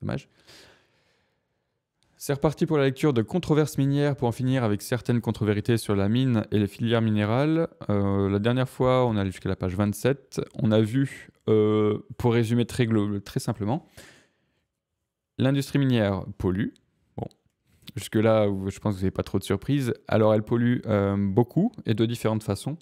Dommage. C'est reparti pour la lecture de Controverses minières pour en finir avec certaines contre sur la mine et les filières minérales. Euh, la dernière fois, on allait jusqu'à la page 27. On a vu, euh, pour résumer très, simplement, l'industrie minière pollue. jusque-là, je pense que vous n'avez pas trop de surprises. Alors, elle pollue euh, beaucoup et de différentes façons.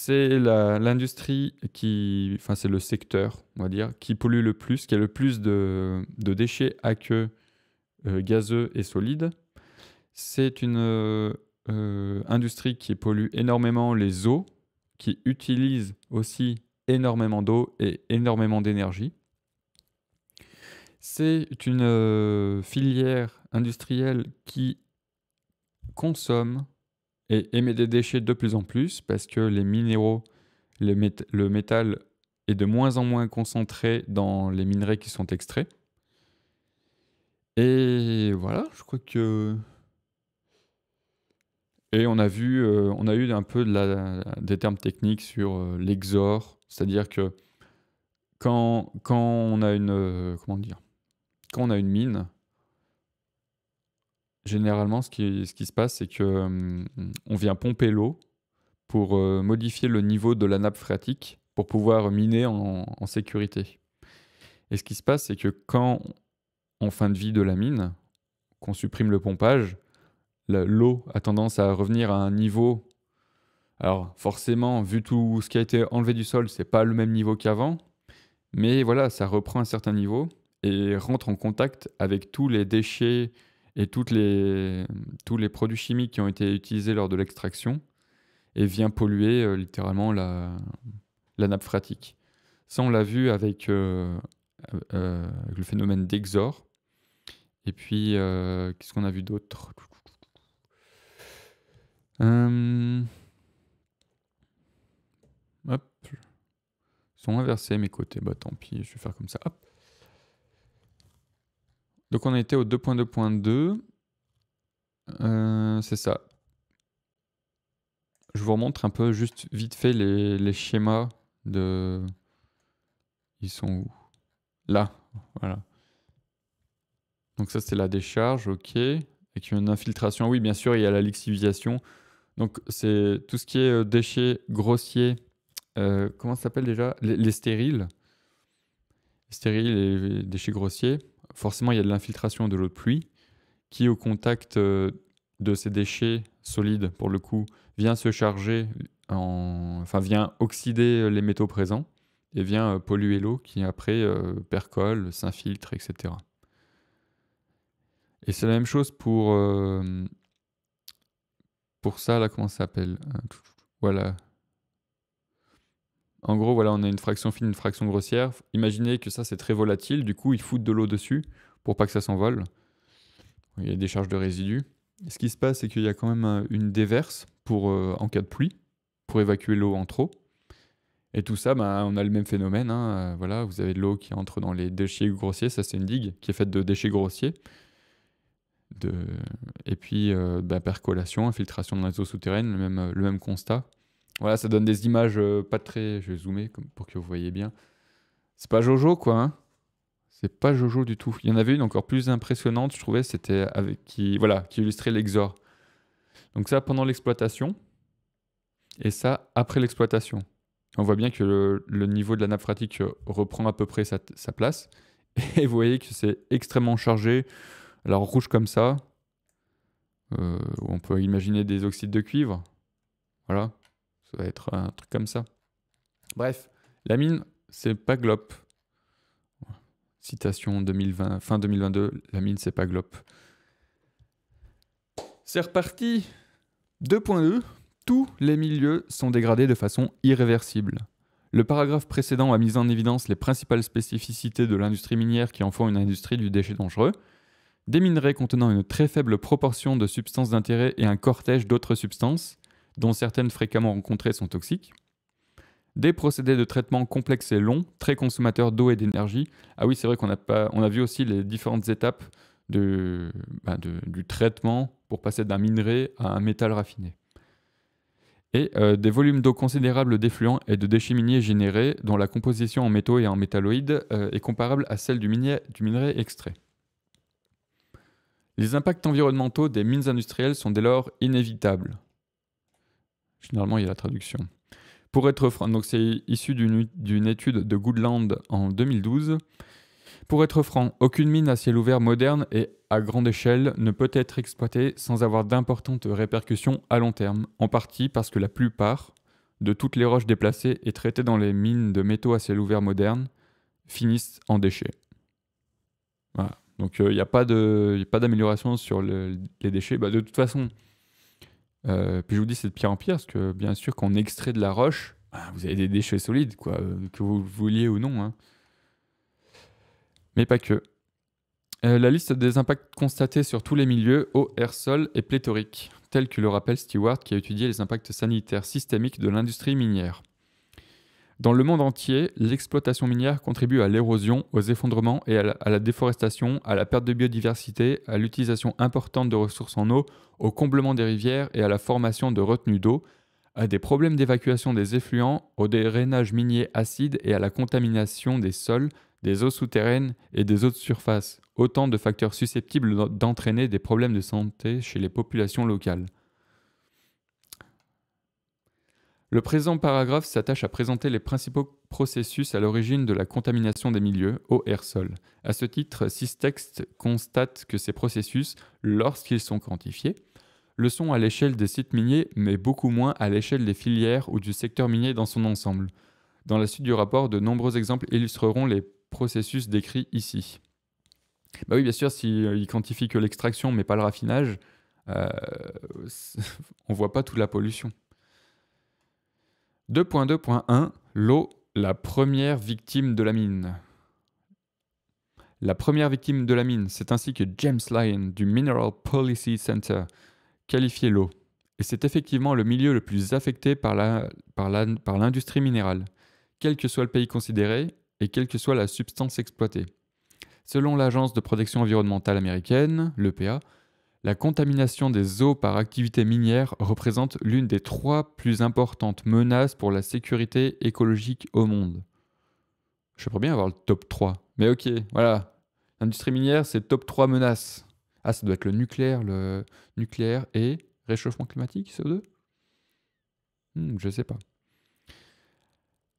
C'est l'industrie qui, enfin c'est le secteur, on va dire, qui pollue le plus, qui a le plus de, déchets aqueux, euh, gazeux et solides. C'est une euh, euh, industrie qui pollue énormément les eaux, qui utilise aussi énormément d'eau et énormément d'énergie. C'est une filière industrielle qui consomme et émet des déchets de plus en plus parce que les minéraux, le, métal est de moins en moins concentré dans les minerais qui sont extraits. Et voilà, je crois que. Et on a vu, euh, on a eu un peu de la, des termes techniques sur euh, l'exor, c'est-à-dire que quand, quand on a une, euh, comment dire, quand on a une mine, Généralement, ce qui, se passe, c'est que euh, on vient pomper l'eau pour euh, modifier le niveau de la nappe phréatique pour pouvoir miner en, en sécurité. Et ce qui se passe, c'est que quand, en fin de vie de la mine, qu'on supprime le pompage, l'eau a tendance à revenir à un niveau. Alors forcément, vu tout ce qui a été enlevé du sol, c'est pas le même niveau qu'avant, mais voilà, ça reprend un certain niveau et rentre en contact avec tous les déchets et toutes les, tous les produits chimiques qui ont été utilisés lors de l'extraction et vient polluer euh, littéralement la, nappe phratique. Ça, on l'a vu euh, euh, avec, le phénomène d'Exor. Et puis, qu'est-ce qu'on a vu d'autre hum. Hop. Ils sont inversés mes côtés. Bah tant pis, je vais faire comme ça. Donc on était au 2.2.2. Euh, c'est ça. Je vous remontre un peu juste vite fait les, schémas de... Ils sont où Là, voilà. Donc ça c'est la décharge, ok. a une infiltration, oui bien sûr, il y a la lixivisation. Donc c'est tout ce qui est euh, déchets grossiers, euh, comment ça s'appelle déjà les, stériles. stériles et déchets grossiers forcément, il y a de l'infiltration de l'eau de pluie qui, au contact euh, de ces déchets solides, pour le coup, vient se charger, en... enfin, vient oxyder euh, les métaux présents et vient euh, polluer l'eau qui, après, percole, s'infiltre, etc. Et c'est la même chose pour. pour ça, là, comment ça s'appelle Voilà, en gros, voilà, on a une fraction fine, une fraction grossière. Imaginez que ça, c'est très volatile. Du coup, ils foutent de l'eau dessus pour pas que ça s'envole. Il y a des charges de résidus. ce qui se passe, c'est qu'il y a quand même une déverse pour, euh, en cas de pluie, pour évacuer l'eau en trop. Et tout ça, bah, on a le même phénomène. Hein. Euh, voilà, vous avez de l'eau qui entre dans les déchets grossiers. Ça, c'est une digue qui est faite de déchets grossiers. Et puis, euh, bah, percolation, infiltration dans les eaux souterraines, même, le même constat. Voilà, ça donne des images euh, pas très. Je vais zoomer pour que vous voyez bien. C'est pas Jojo, quoi. Hein. c'est pas Jojo du tout. Il y en avait une encore plus impressionnante, je trouvais, c'était avec qui, voilà, qui illustrait l'exor. Donc ça pendant l'exploitation et ça après l'exploitation. On voit bien que le, niveau de la nappe phratique euh, reprend à peu près sa, place. Et vous voyez que c'est extrêmement chargé. Alors rouge comme ça, euh, on peut imaginer des oxydes de cuivre. Voilà, ça va être un truc comme ça. Bref, la mine, c'est pas glop. Citation fin 2022, la mine, c'est pas glop. C'est reparti. 2.2. Tous les milieux sont dégradés de façon irréversible. Le paragraphe précédent a mis en évidence les principales spécificités de l'industrie minière qui en font une industrie du déchet dangereux. Des minerais contenant une très faible proportion de substances d'intérêt et un cortège d'autres substances, dont certaines fréquemment rencontrées sont toxiques. Des procédés de traitement complexes et longs, très consommateurs d'eau et d'énergie. Ah oui, c'est vrai qu'on a, on a vu aussi les différentes étapes bah, du traitement pour passer d'un minerai à un métal raffiné. Et euh, des volumes d'eau considérables d'effluents et de déchets miniers générés, dont la composition en métaux et en métalloïdes euh, est comparable à celle du minerai extrait. Les impacts environnementaux des mines industrielles sont dès lors inévitables. Généralement, il y a la traduction. Pour être franc, donc c'est issu d'une étude de Goodland en 2012. Pour être franc, aucune mine à ciel ouvert moderne et à grande échelle ne peut être exploitée sans avoir d'importantes répercussions à long terme, en partie parce que la plupart de toutes les roches déplacées et traitées dans les mines de métaux à ciel ouvert moderne finissent en déchets. Voilà. Donc euh, il n'y a pas d'amélioration sur les déchets. Bah, de toute façon, euh, puis je vous dis, c'est de pire en pire, parce que bien sûr, qu'on extrait de la roche, bah, vous avez des déchets solides, quoi, euh, que vous vouliez ou non. Hein. Mais pas que. Euh, la liste des impacts constatés sur tous les milieux, eau, air, sol, est pléthorique, tel que le rappelle Stewart qui a étudié les impacts sanitaires systémiques de l'industrie minière. Dans le monde entier, l'exploitation minière contribue à l'érosion, aux effondrements et à la, déforestation, à la perte de biodiversité, à l'utilisation importante de ressources en eau, au comblement des rivières et à la formation de retenues d'eau, à des problèmes d'évacuation des effluents, au drainage minier acide et à la contamination des sols, des eaux souterraines et des eaux de surface, autant de facteurs susceptibles d'entraîner des problèmes de santé chez les populations locales. Le présent paragraphe s'attache à présenter les principaux processus à l'origine de la contamination des milieux, eau, air, sol. À ce titre, six textes constatent que ces processus, lorsqu'ils sont quantifiés, le sont à l'échelle des sites miniers, mais beaucoup moins à l'échelle des filières ou du secteur minier dans son ensemble. Dans la suite du rapport, de nombreux exemples illustreront les processus décrits ici. Bah oui, bien sûr, s'ils euh, quantifient que l'extraction, mais pas le raffinage, on euh, on voit pas toute la pollution. 2.2.1 L'eau, la première victime de la mine. La première victime de la mine, c'est ainsi que James Lyon du Mineral Policy Center qualifiait l'eau. Et c'est effectivement le milieu le plus affecté par l'industrie par minérale, quel que soit le pays considéré et quelle que soit la substance exploitée. Selon l'Agence de protection environnementale américaine, l'EPA, la contamination des eaux par activité minière représente l'une des trois plus importantes menaces pour la sécurité écologique au monde. Je pourrais bien avoir le top 3. Mais ok, voilà. L'industrie minière, c'est top 3 menaces. Ah, ça doit être le nucléaire, le nucléaire et réchauffement climatique, CO2 Je hmm, Je sais pas.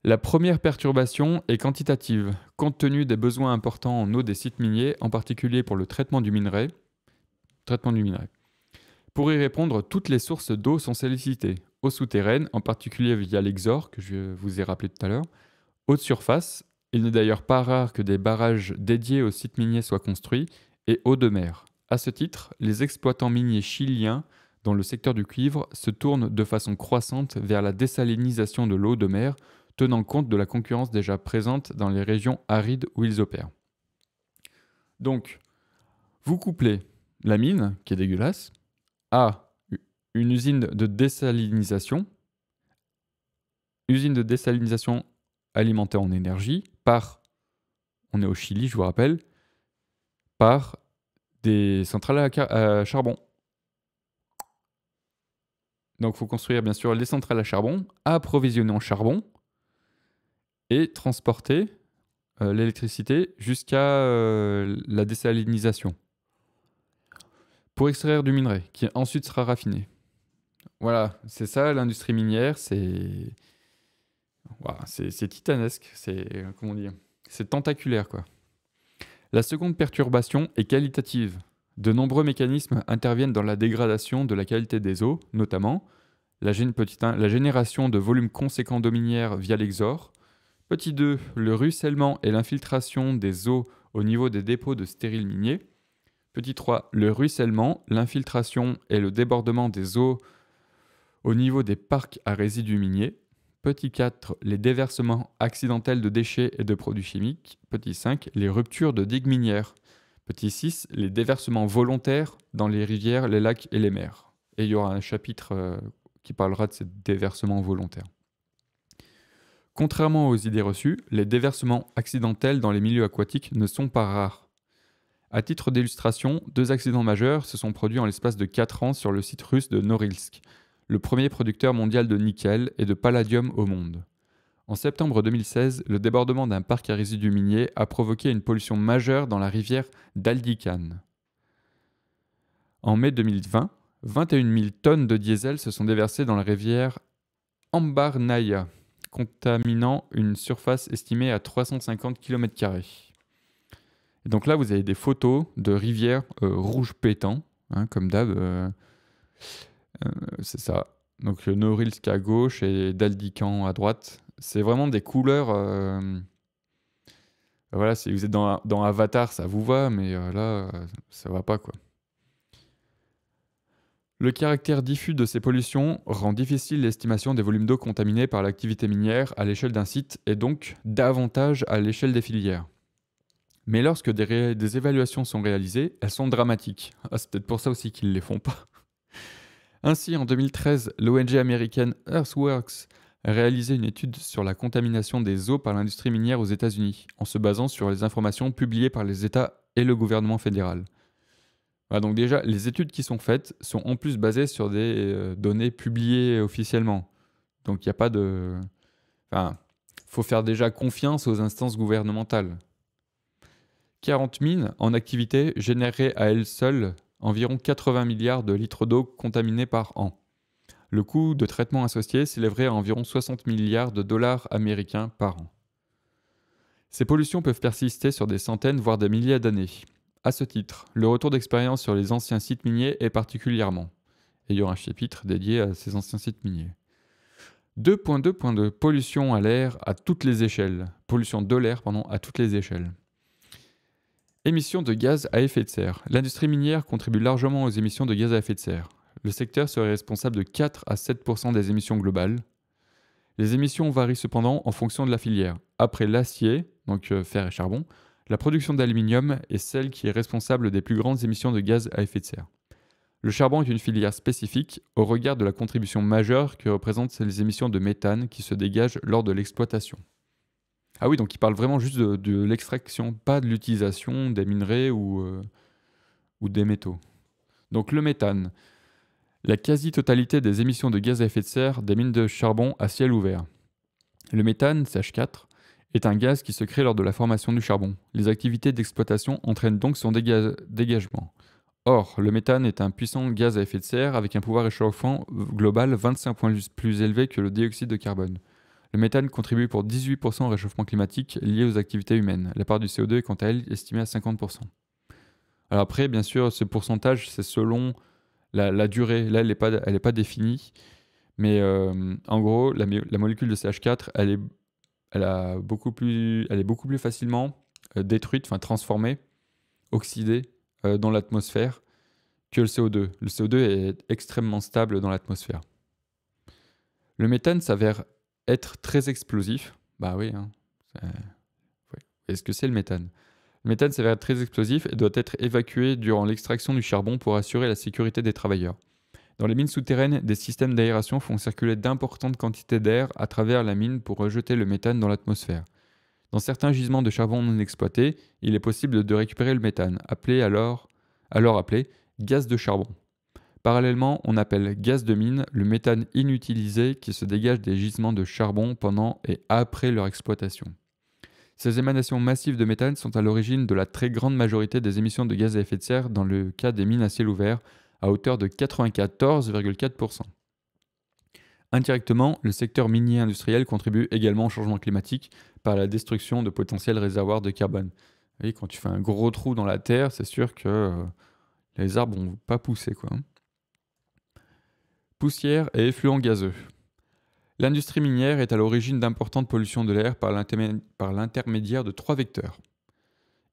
La première perturbation est quantitative. Compte tenu des besoins importants en eau des sites miniers, en particulier pour le traitement du minerai, traitement minerai. Pour y répondre, toutes les sources d'eau sont sollicitées, eau souterraine, en particulier via l'Exor, que je vous ai rappelé tout à l'heure, eau de surface, il n'est d'ailleurs pas rare que des barrages dédiés aux sites miniers soient construits, et eau de mer. À ce titre, les exploitants miniers chiliens dans le secteur du cuivre se tournent de façon croissante vers la désalinisation de l'eau de mer, tenant compte de la concurrence déjà présente dans les régions arides où ils opèrent. Donc, vous couplez la mine, qui est dégueulasse, à une usine de désalinisation, usine de désalinisation alimentée en énergie par, on est au Chili, je vous rappelle, par des centrales à, charbon. Donc, il faut construire bien sûr les centrales à charbon, approvisionner en charbon et transporter euh, l'électricité jusqu'à euh, la désalinisation pour extraire du minerai qui ensuite sera raffiné. Voilà, c'est ça l'industrie minière, c'est c'est titanesque, c'est comment dire, c'est tentaculaire quoi. La seconde perturbation est qualitative. De nombreux mécanismes interviennent dans la dégradation de la qualité des eaux, notamment la, génération de volumes conséquents d'eau minière via l'exor. Petit 2, le ruissellement et l'infiltration des eaux au niveau des dépôts de stériles miniers. Petit 3, le ruissellement, l'infiltration et le débordement des eaux au niveau des parcs à résidus miniers. Petit 4, les déversements accidentels de déchets et de produits chimiques. Petit 5, les ruptures de digues minières. Petit 6, les déversements volontaires dans les rivières, les lacs et les mers. Et il y aura un chapitre euh, qui parlera de ces déversements volontaires. Contrairement aux idées reçues, les déversements accidentels dans les milieux aquatiques ne sont pas rares. À titre d'illustration, deux accidents majeurs se sont produits en l'espace de 4 ans sur le site russe de Norilsk, le premier producteur mondial de nickel et de palladium au monde. En septembre 2016, le débordement d'un parc à résidus miniers a provoqué une pollution majeure dans la rivière d'Aldikan. En mai 2020, 21 000 tonnes de diesel se sont déversées dans la rivière Ambarnaya, contaminant une surface estimée à 350 km donc là, vous avez des photos de rivières euh, rouges pétants, hein, comme d'hab. Euh, euh, c'est ça. Donc Norilsk à gauche et Daldican à droite. C'est vraiment des couleurs. voilà, si vous êtes dans, dans, Avatar, ça vous va, mais là, ça va pas quoi. Le caractère diffus de ces pollutions rend difficile l'estimation des volumes d'eau contaminés par l'activité minière à l'échelle d'un site et donc davantage à l'échelle des filières. Mais lorsque des, évaluations sont réalisées, elles sont dramatiques. Ah, c'est peut-être pour ça aussi qu'ils ne les font pas. Ainsi, en 2013, l'ONG américaine Earthworks a réalisé une étude sur la contamination des eaux par l'industrie minière aux États-Unis, en se basant sur les informations publiées par les États et le gouvernement fédéral. donc déjà, les études qui sont faites sont en plus basées sur des euh, données publiées officiellement. Donc il n'y a pas de... Enfin, faut faire déjà confiance aux instances gouvernementales. 40 mines en activité généraient à elles seules environ 80 milliards de litres d'eau contaminée par an. Le coût de traitement associé s'élèverait à environ 60 milliards de dollars américains par an. Ces pollutions peuvent persister sur des centaines, voire des milliers d'années. À ce titre, le retour d'expérience sur les anciens sites miniers est particulièrement, il y aura un chapitre dédié à ces anciens sites miniers. 2.2.2 Pollution à l'air à toutes les échelles. Pollution de l'air, à toutes les échelles. Émissions de gaz à effet de serre. L'industrie minière contribue largement aux émissions de gaz à effet de serre. Le secteur serait responsable de 4 à 7 des émissions globales. Les émissions varient cependant en fonction de la filière. Après l'acier, donc euh, fer et charbon, la production d'aluminium est celle qui est responsable des plus grandes émissions de gaz à effet de serre. Le charbon est une filière spécifique au regard de la contribution majeure que représentent les émissions de méthane qui se dégagent lors de l'exploitation. Ah oui, donc il parle vraiment juste de, l'extraction, pas de l'utilisation des minerais ou, euh, ou des métaux. Donc le méthane, la quasi-totalité des émissions de gaz à effet de serre des mines de charbon à ciel ouvert. Le méthane, CH4, est un gaz qui se crée lors de la formation du charbon. Les activités d'exploitation entraînent donc son dégagement. Or, le méthane est un puissant gaz à effet de serre avec un pouvoir échauffant global 25 points plus élevé que le dioxyde de carbone. Le méthane contribue pour 18% au réchauffement climatique lié aux activités humaines. La part du CO2 est quant à elle estimée à 50%. Alors après, bien sûr, ce pourcentage, c'est selon la, durée. Là, elle n'est pas, pas définie. Mais euh, en gros, la, molécule de CH4, elle est, a beaucoup, plus, elle est beaucoup plus facilement euh, détruite, enfin transformée, oxydée euh, dans l'atmosphère que le CO2. Le CO2 est extrêmement stable dans l'atmosphère. Le méthane s'avère être très explosif, bah oui. Hein. Est-ce que c'est le méthane Le méthane s'avère très explosif et doit être évacué durant l'extraction du charbon pour assurer la sécurité des travailleurs. Dans les mines souterraines, des systèmes d'aération font circuler d'importantes quantités d'air à travers la mine pour rejeter le méthane dans l'atmosphère. Dans certains gisements de charbon non exploités, il est possible de récupérer le méthane, appelé alors, alors appelé gaz de charbon. Parallèlement, on appelle gaz de mine le méthane inutilisé qui se dégage des gisements de charbon pendant et après leur exploitation. Ces émanations massives de méthane sont à l'origine de la très grande majorité des émissions de gaz à effet de serre dans le cas des mines à ciel ouvert, à hauteur de 94,4%. Indirectement, le secteur minier industriel contribue également au changement climatique par la destruction de potentiels réservoirs de carbone. quand tu fais un gros trou dans la terre, c'est sûr que euh, les arbres vont pas pousser. Quoi. Hein poussière et effluents gazeux. L'industrie minière est à l'origine d'importantes pollutions de l'air par l'intermédiaire de trois vecteurs.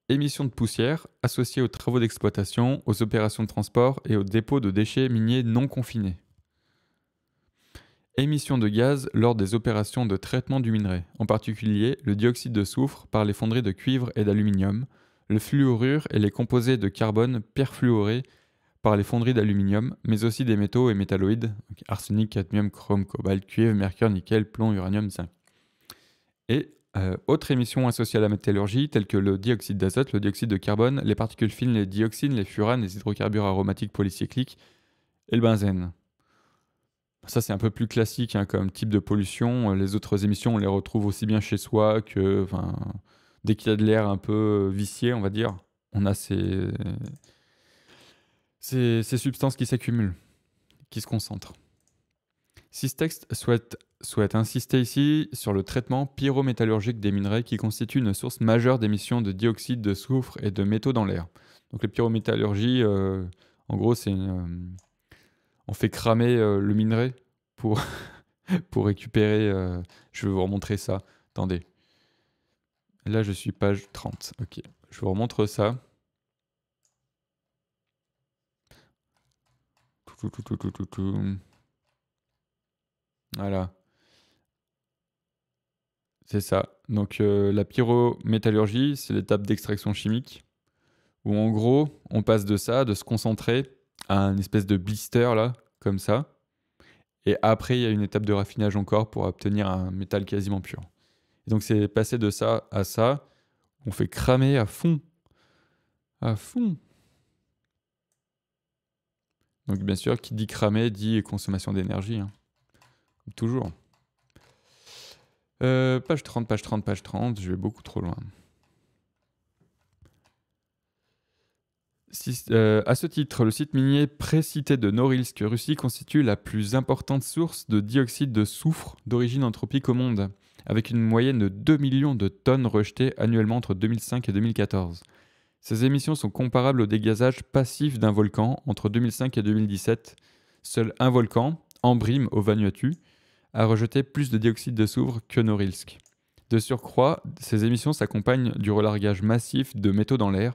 Émissions de poussière associées aux travaux d'exploitation, aux opérations de transport et aux dépôts de déchets miniers non confinés. Émissions de gaz lors des opérations de traitement du minerai, en particulier le dioxyde de soufre par les fonderies de cuivre et d'aluminium, le fluorure et les composés de carbone perfluorés par les fonderies d'aluminium, mais aussi des métaux et métalloïdes, arsenic, cadmium, chrome, cobalt, cuivre, mercure, nickel, plomb, uranium, zinc. Et euh, autres émissions associées à la métallurgie, telles que le dioxyde d'azote, le dioxyde de carbone, les particules fines, les dioxines, les furanes, les hydrocarbures aromatiques polycycliques et le benzène. Ça, c'est un peu plus classique hein, comme type de pollution. Les autres émissions, on les retrouve aussi bien chez soi que dès qu'il y a de l'air un peu vicié, on va dire, on a ces, ces, ces substances qui s'accumulent, qui se concentrent. Systext souhaite, souhaite insister ici sur le traitement pyrométallurgique des minerais qui constitue une source majeure d'émissions de dioxyde de soufre et de métaux dans l'air. Donc la pyrométallurgie, euh, en gros, c'est euh, on fait cramer euh, le minerai pour, pour récupérer... je vais vous remontrer ça. Attendez. Là, je suis page 30. Ok. Je vous remontre ça. Voilà. C'est ça. Donc euh, la pyrométallurgie, c'est l'étape d'extraction chimique, où en gros, on passe de ça, de se concentrer, à une espèce de blister, là, comme ça. Et après, il y a une étape de raffinage encore pour obtenir un métal quasiment pur. donc c'est passer de ça à ça. On fait cramer à fond. À fond. Donc bien sûr, qui dit cramer dit consommation d'énergie. Hein. Toujours. Euh, page 30, page 30, page 30, je vais beaucoup trop loin. Euh, à ce titre, le site minier précité de Norilsk, Russie, constitue la plus importante source de dioxyde de soufre d'origine anthropique au monde, avec une moyenne de 2 millions de tonnes rejetées annuellement entre 2005 et 2014. Ces émissions sont comparables au dégazage passif d'un volcan entre 2005 et 2017. Seul un volcan, brime au Vanuatu, a rejeté plus de dioxyde de soufre que Norilsk. De surcroît, ces émissions s'accompagnent du relargage massif de métaux dans l'air.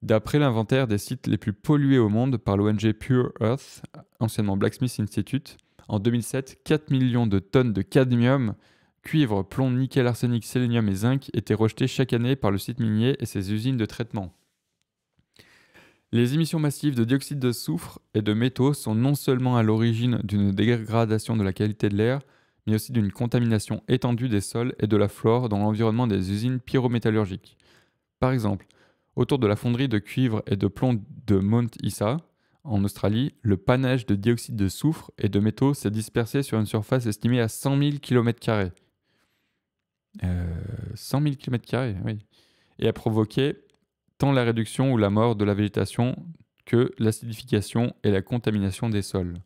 D'après l'inventaire des sites les plus pollués au monde par l'ONG Pure Earth, anciennement Blacksmith Institute, en 2007, 4 millions de tonnes de cadmium Cuivre, plomb, nickel, arsenic, sélénium et zinc étaient rejetés chaque année par le site minier et ses usines de traitement. Les émissions massives de dioxyde de soufre et de métaux sont non seulement à l'origine d'une dégradation de la qualité de l'air, mais aussi d'une contamination étendue des sols et de la flore dans l'environnement des usines pyrométallurgiques. Par exemple, autour de la fonderie de cuivre et de plomb de Mount Isa, en Australie, le panache de dioxyde de soufre et de métaux s'est dispersé sur une surface estimée à 100 000 km, 100 000 km, oui, et a provoqué tant la réduction ou la mort de la végétation que l'acidification et la contamination des sols.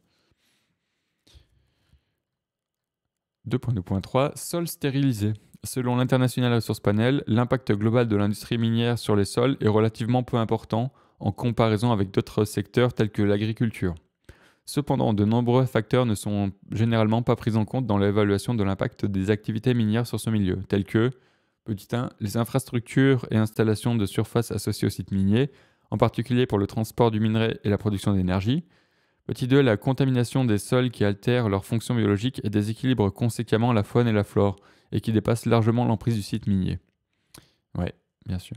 2.2.3 Sols stérilisés. Selon l'International Resource Panel, l'impact global de l'industrie minière sur les sols est relativement peu important en comparaison avec d'autres secteurs tels que l'agriculture. Cependant, de nombreux facteurs ne sont généralement pas pris en compte dans l'évaluation de l'impact des activités minières sur ce milieu, tels que, petit 1, les infrastructures et installations de surface associées au site minier, en particulier pour le transport du minerai et la production d'énergie. Petit 2, la contamination des sols qui altèrent leurs fonctions biologiques et déséquilibre conséquemment la faune et la flore, et qui dépasse largement l'emprise du site minier. Ouais, bien sûr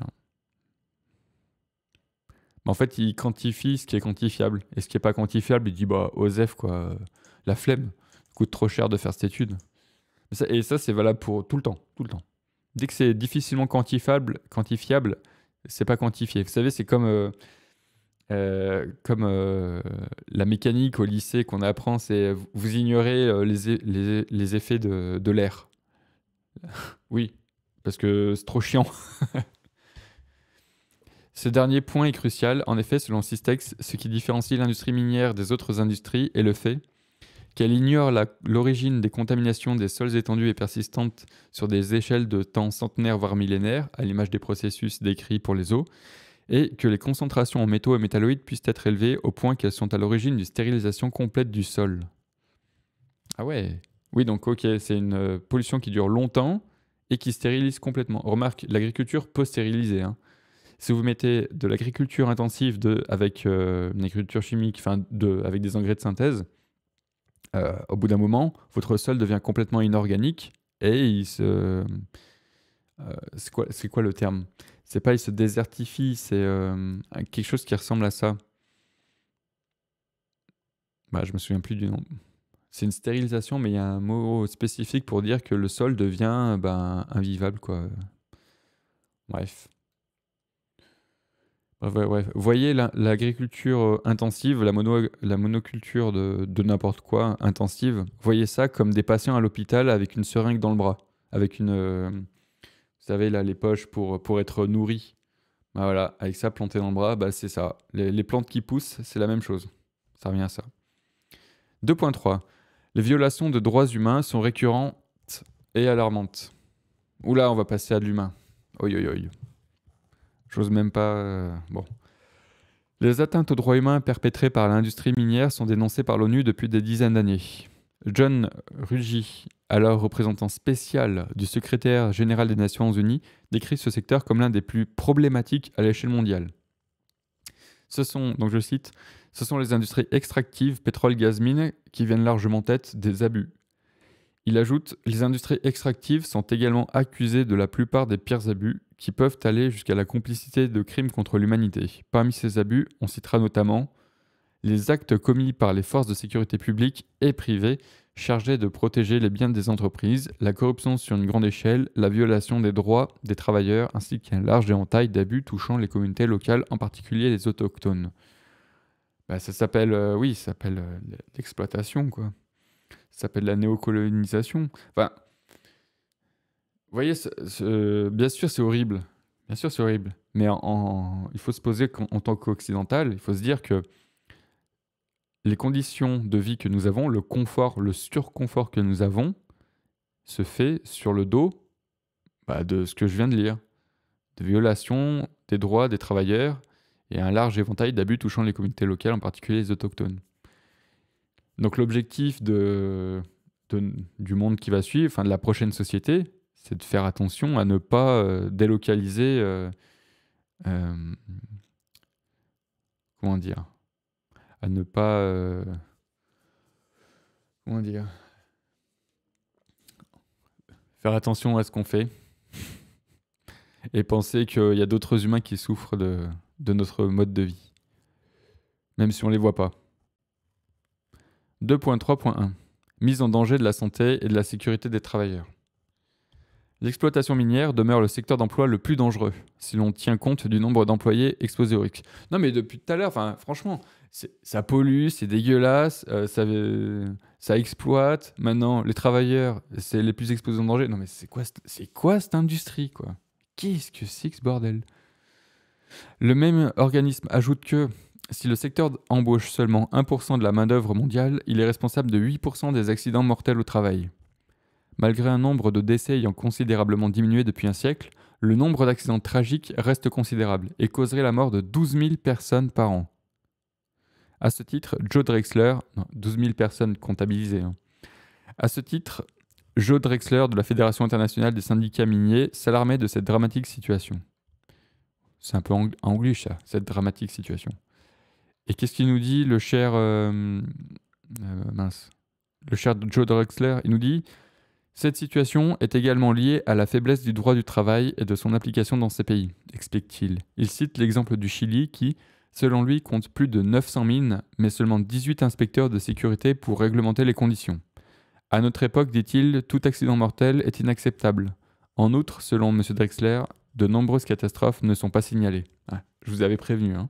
en fait, il quantifie ce qui est quantifiable. Et ce qui n'est pas quantifiable, il dit bah, OSEF, quoi, la flemme, coûte trop cher de faire cette étude. Et ça, c'est valable pour tout le temps, tout le temps. Dès que c'est difficilement quantifiable, quantifiable, c'est pas quantifié. Vous savez, c'est comme, euh, euh, comme euh, la mécanique au lycée qu'on apprend, c'est vous ignorez les, effets de, de l'air. oui, parce que c'est trop chiant. Ce dernier point est crucial. En effet, selon Systex, ce qui différencie l'industrie minière des autres industries est le fait qu'elle ignore l'origine des contaminations des sols étendus et persistantes sur des échelles de temps centenaires voire millénaires, à l'image des processus décrits pour les eaux, et que les concentrations en métaux et métalloïdes puissent être élevées au point qu'elles sont à l'origine d'une stérilisation complète du sol. Ah ouais Oui, donc ok, c'est une euh, pollution qui dure longtemps et qui stérilise complètement. Remarque, l'agriculture peut stériliser, hein. Si vous mettez de l'agriculture intensive de, avec euh, une agriculture chimique, enfin de, avec des engrais de synthèse, euh, au bout d'un moment, votre sol devient complètement inorganique et il se. Euh, c'est quoi, le terme C'est pas il se désertifie, c'est quelque chose qui ressemble à ça. Bah, je me souviens plus du nom c'est une stérilisation, mais il y a un mot spécifique pour dire que le sol devient ben, invivable, quoi. Bref. Voyez l'agriculture euh, intensive, la, monoculture de, n'importe quoi intensive, voyez ça comme des patients à l'hôpital avec une seringue dans le bras, avec une, euh, vous savez là les poches pour, pour être nourri. Bah, voilà, avec ça planté dans le bras, bah c'est ça. Les, plantes qui poussent, c'est la même chose. Ça revient à ça. 2.3. Les violations de droits humains sont récurrentes et alarmantes. Oula, on va passer à l'humain. Oi, oi, oi. J'ose même pas. Euh, bon. Les atteintes aux droits humains perpétrées par l'industrie minière sont dénoncées par l'ONU depuis des dizaines d'années. John Ruggie, alors représentant spécial du secrétaire général des Nations Unies, décrit ce secteur comme l'un des plus problématiques à l'échelle mondiale. Ce sont, donc je cite, ce sont les industries extractives, pétrole, gaz, mines, qui viennent largement tête des abus, il ajoute Les industries extractives sont également accusées de la plupart des pires abus qui peuvent aller jusqu'à la complicité de crimes contre l'humanité. Parmi ces abus, on citera notamment les actes commis par les forces de sécurité publique et privées chargées de protéger les biens des entreprises, la corruption sur une grande échelle, la violation des droits des travailleurs, ainsi qu'un large éventail d'abus touchant les communautés locales, en particulier les autochtones. Bah, ça s'appelle, euh, oui, ça s'appelle euh, l'exploitation, quoi. Ça s'appelle la néocolonisation. Enfin, vous voyez, bien sûr, c'est horrible. Bien sûr, c'est horrible. Mais en, il faut se poser en, tant qu'occidental, il faut se dire que les conditions de vie que nous avons, le confort, le surconfort que nous avons, se fait sur le dos bah, de ce que je viens de lire, de violations des droits des travailleurs et un large éventail d'abus touchant les communautés locales, en particulier les autochtones. Donc l'objectif de, du monde qui va suivre, enfin de la prochaine société, c'est de faire attention à ne pas euh, délocaliser, euh, euh, comment dire, à ne pas, comment dire, faire attention à ce qu'on fait et penser qu'il y a d'autres humains qui souffrent de, de notre mode de vie, même si on ne les voit pas. 2.3.1 Mise en danger de la santé et de la sécurité des travailleurs. L'exploitation minière demeure le secteur d'emploi le plus dangereux, si l'on tient compte du nombre d'employés exposés au RIC. Non mais depuis tout à l'heure, franchement, ça pollue, c'est dégueulasse, euh, euh, ça, exploite. Maintenant, les travailleurs, c'est les plus exposés en danger. Non mais c'est quoi, c'est quoi cette industrie, quoi Qu'est-ce que c'est que ce bordel Le même organisme ajoute que si le secteur embauche seulement 1% de la main-d'œuvre mondiale, il est responsable de 8% des accidents mortels au travail. Malgré un nombre de décès ayant considérablement diminué depuis un siècle, le nombre d'accidents tragiques reste considérable et causerait la mort de 12 000 personnes par an. À ce titre, Joe Drexler, personnes comptabilisées. Hein. À ce titre, Joe Drexler de la Fédération internationale des syndicats miniers s'alarmait de cette dramatique situation. C'est un peu anglais cette dramatique situation. Et qu'est-ce qu'il nous dit le cher. Euh, euh, mince. Le cher Joe Drexler, il nous dit Cette situation est également liée à la faiblesse du droit du travail et de son application dans ces pays, explique-t-il. Il cite l'exemple du Chili qui, selon lui, compte plus de 900 mines, mais seulement 18 inspecteurs de sécurité pour réglementer les conditions. À notre époque, dit-il, tout accident mortel est inacceptable. En outre, selon M. Drexler, de nombreuses catastrophes ne sont pas signalées. Ah, je vous avais prévenu, hein.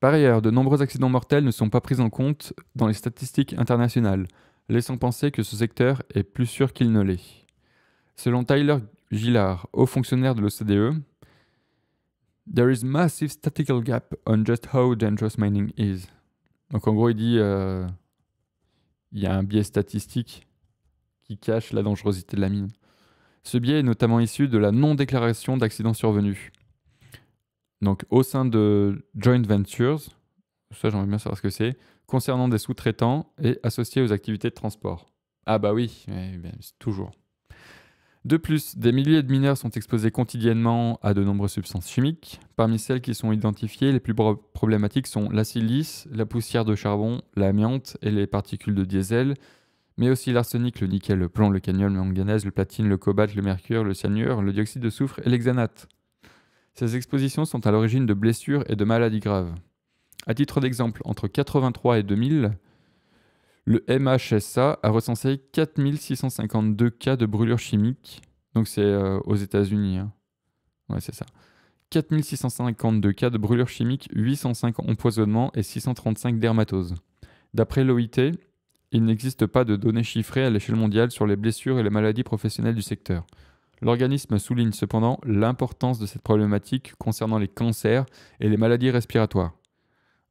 Par ailleurs, de nombreux accidents mortels ne sont pas pris en compte dans les statistiques internationales, laissant penser que ce secteur est plus sûr qu'il ne l'est. Selon Tyler Gillard, haut fonctionnaire de l'OCDE, There is massive statistical gap on just how dangerous mining is. Donc en gros, il dit euh, il y a un biais statistique qui cache la dangerosité de la mine. Ce biais est notamment issu de la non-déclaration d'accidents survenus. Donc, au sein de joint ventures, ça j'aimerais bien savoir ce que c'est, concernant des sous-traitants et associés aux activités de transport. Ah bah oui, eh toujours. De plus, des milliers de mineurs sont exposés quotidiennement à de nombreuses substances chimiques. Parmi celles qui sont identifiées, les plus problématiques sont la silice, la poussière de charbon, l'amiante et les particules de diesel, mais aussi l'arsenic, le nickel, le plomb, le cagnol, le manganèse, le platine, le cobalt, le mercure, le cyanure, le dioxyde de soufre et l'hexanate. Ces expositions sont à l'origine de blessures et de maladies graves. À titre d'exemple, entre 83 et 2000, le MHSA a recensé 4652 cas de brûlures chimiques. Donc c'est euh, aux États-Unis. Hein. Ouais, c'est ça. 4652 cas de brûlures chimiques, 805 empoisonnements et 635 dermatoses. D'après l'OIT, il n'existe pas de données chiffrées à l'échelle mondiale sur les blessures et les maladies professionnelles du secteur. L'organisme souligne cependant l'importance de cette problématique concernant les cancers et les maladies respiratoires.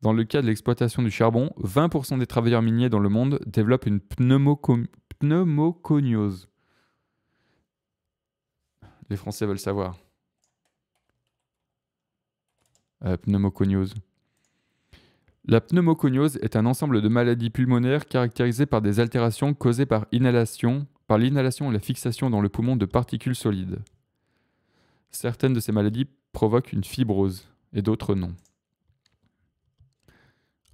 Dans le cas de l'exploitation du charbon, 20% des travailleurs miniers dans le monde développent une pneumoconiose. Les Français veulent savoir. La euh, pneumoconiose. La pneumoconiose est un ensemble de maladies pulmonaires caractérisées par des altérations causées par inhalation, par l'inhalation et la fixation dans le poumon de particules solides. Certaines de ces maladies provoquent une fibrose et d'autres non.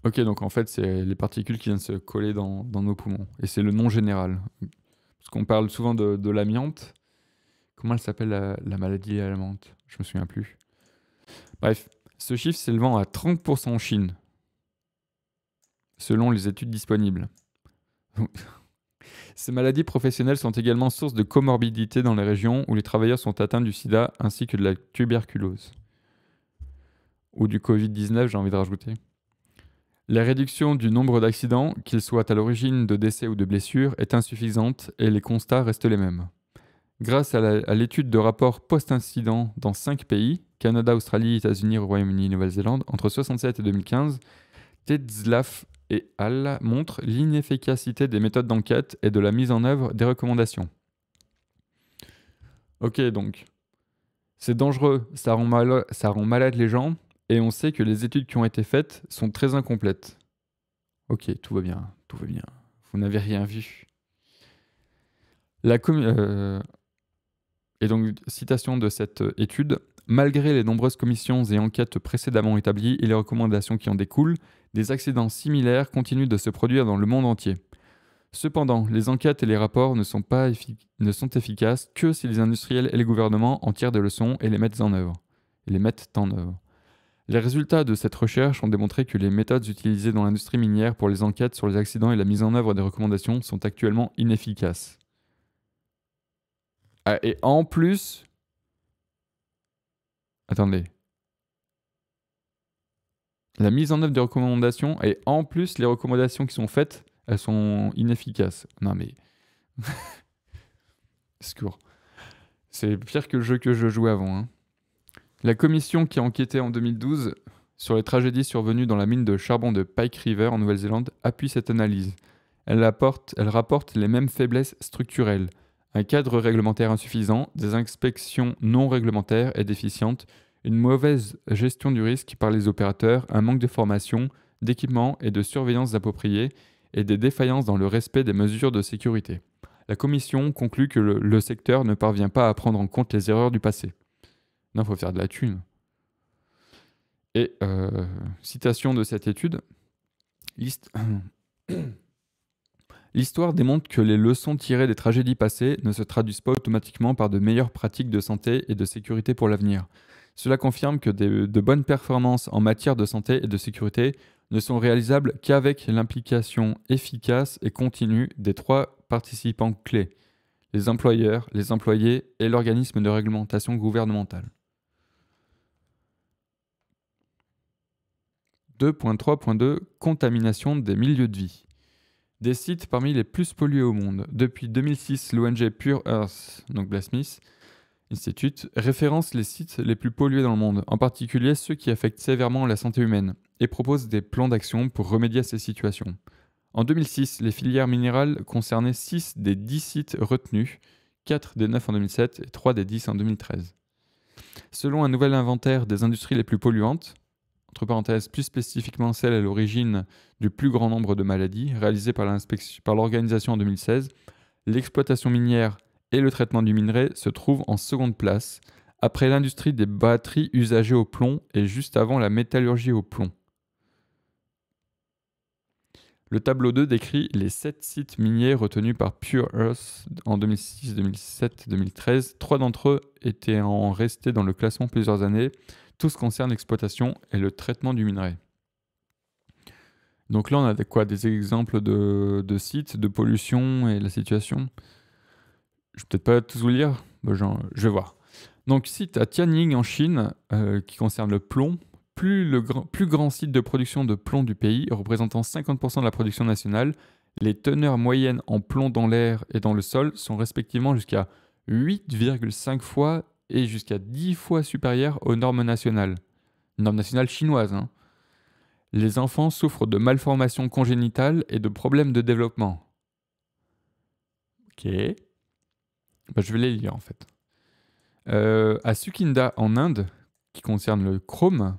Ok, donc en fait, c'est les particules qui viennent se coller dans, nos poumons. Et c'est le nom général. Parce qu'on parle souvent de, l'amiante. Comment elle s'appelle la, maladie à l'amiante Je me souviens plus. Bref, ce chiffre s'élevant à 30% en Chine, selon les études disponibles. Ces maladies professionnelles sont également source de comorbidité dans les régions où les travailleurs sont atteints du sida ainsi que de la tuberculose. Ou du Covid-19, j'ai envie de rajouter. La réduction du nombre d'accidents, qu'ils soient à l'origine de décès ou de blessures, est insuffisante et les constats restent les mêmes. Grâce à l'étude de rapports post-incident dans cinq pays, Canada, Australie, États-Unis, Royaume-Uni, Nouvelle-Zélande, entre 1967 et 2015, Tetzlaff et al. montre l'inefficacité des méthodes d'enquête et de la mise en œuvre des recommandations. Ok, donc, c'est dangereux, ça rend, mal, ça rend malade les gens, et on sait que les études qui ont été faites sont très incomplètes. Ok, tout va bien, tout va bien. Vous n'avez rien vu. La euh, Et donc, citation de cette euh, étude. Malgré les nombreuses commissions et enquêtes précédemment établies et les recommandations qui en découlent, des accidents similaires continuent de se produire dans le monde entier. Cependant, les enquêtes et les rapports ne sont, pas ne sont efficaces que si les industriels et les gouvernements en tirent des leçons et les mettent en œuvre. Et les mettent en œuvre. Les résultats de cette recherche ont démontré que les méthodes utilisées dans l'industrie minière pour les enquêtes sur les accidents et la mise en œuvre des recommandations sont actuellement inefficaces. Ah, et en plus, Attendez. La mise en œuvre des recommandations et en plus les recommandations qui sont faites, elles sont inefficaces. Non mais... Secours. C'est pire que le jeu que je jouais avant. Hein. La commission qui a enquêté en 2012 sur les tragédies survenues dans la mine de charbon de Pike River en Nouvelle-Zélande appuie cette analyse. elle rapporte les mêmes faiblesses structurelles, un cadre réglementaire insuffisant, des inspections non réglementaires et déficientes, une mauvaise gestion du risque par les opérateurs, un manque de formation, d'équipement et de surveillance appropriée, et des défaillances dans le respect des mesures de sécurité. La commission conclut que le, secteur ne parvient pas à prendre en compte les erreurs du passé. Non, il faut faire de la thune. Et euh, citation de cette étude. Liste. L'histoire démontre que les leçons tirées des tragédies passées ne se traduisent pas automatiquement par de meilleures pratiques de santé et de sécurité pour l'avenir. Cela confirme que de bonnes performances en matière de santé et de sécurité ne sont réalisables qu'avec l'implication efficace et continue des trois participants clés, les employeurs, les employés et l'organisme de réglementation gouvernementale. 2.3.2 Contamination des milieux de vie des sites parmi les plus pollués au monde. Depuis 2006, l'ONG Pure Earth, donc Blasmith Institute, référence les sites les plus pollués dans le monde, en particulier ceux qui affectent sévèrement la santé humaine, et propose des plans d'action pour remédier à ces situations. En 2006, les filières minérales concernaient 6 des 10 sites retenus, 4 des 9 en 2007 et 3 des 10 en 2013. Selon un nouvel inventaire des industries les plus polluantes, entre parenthèses, plus spécifiquement celle à l'origine du plus grand nombre de maladies, réalisée par l'organisation en 2016, l'exploitation minière et le traitement du minerai se trouvent en seconde place, après l'industrie des batteries usagées au plomb et juste avant la métallurgie au plomb. Le tableau 2 décrit les 7 sites miniers retenus par Pure Earth en 2006, 2007, 2013. Trois d'entre eux étaient en restés dans le classement plusieurs années, tout ce concerne l'exploitation et le traitement du minerai. Donc là, on a des, quoi, des exemples de, sites, de pollution et la situation. Je vais peut-être pas tous vous lire, mais je vais voir. Donc, site à Tianning, en Chine, euh, qui concerne le plomb, plus, le plus grand site de production de plomb du pays, représentant 50% de la production nationale, les teneurs moyennes en plomb dans l'air et dans le sol sont respectivement jusqu'à 8,5 fois est jusqu'à 10 fois supérieure aux normes nationales. Normes nationales chinoises. Hein. Les enfants souffrent de malformations congénitales et de problèmes de développement. Ok. Bah, je vais les lire en fait. Euh, à Sukinda, en Inde, qui concerne le chrome,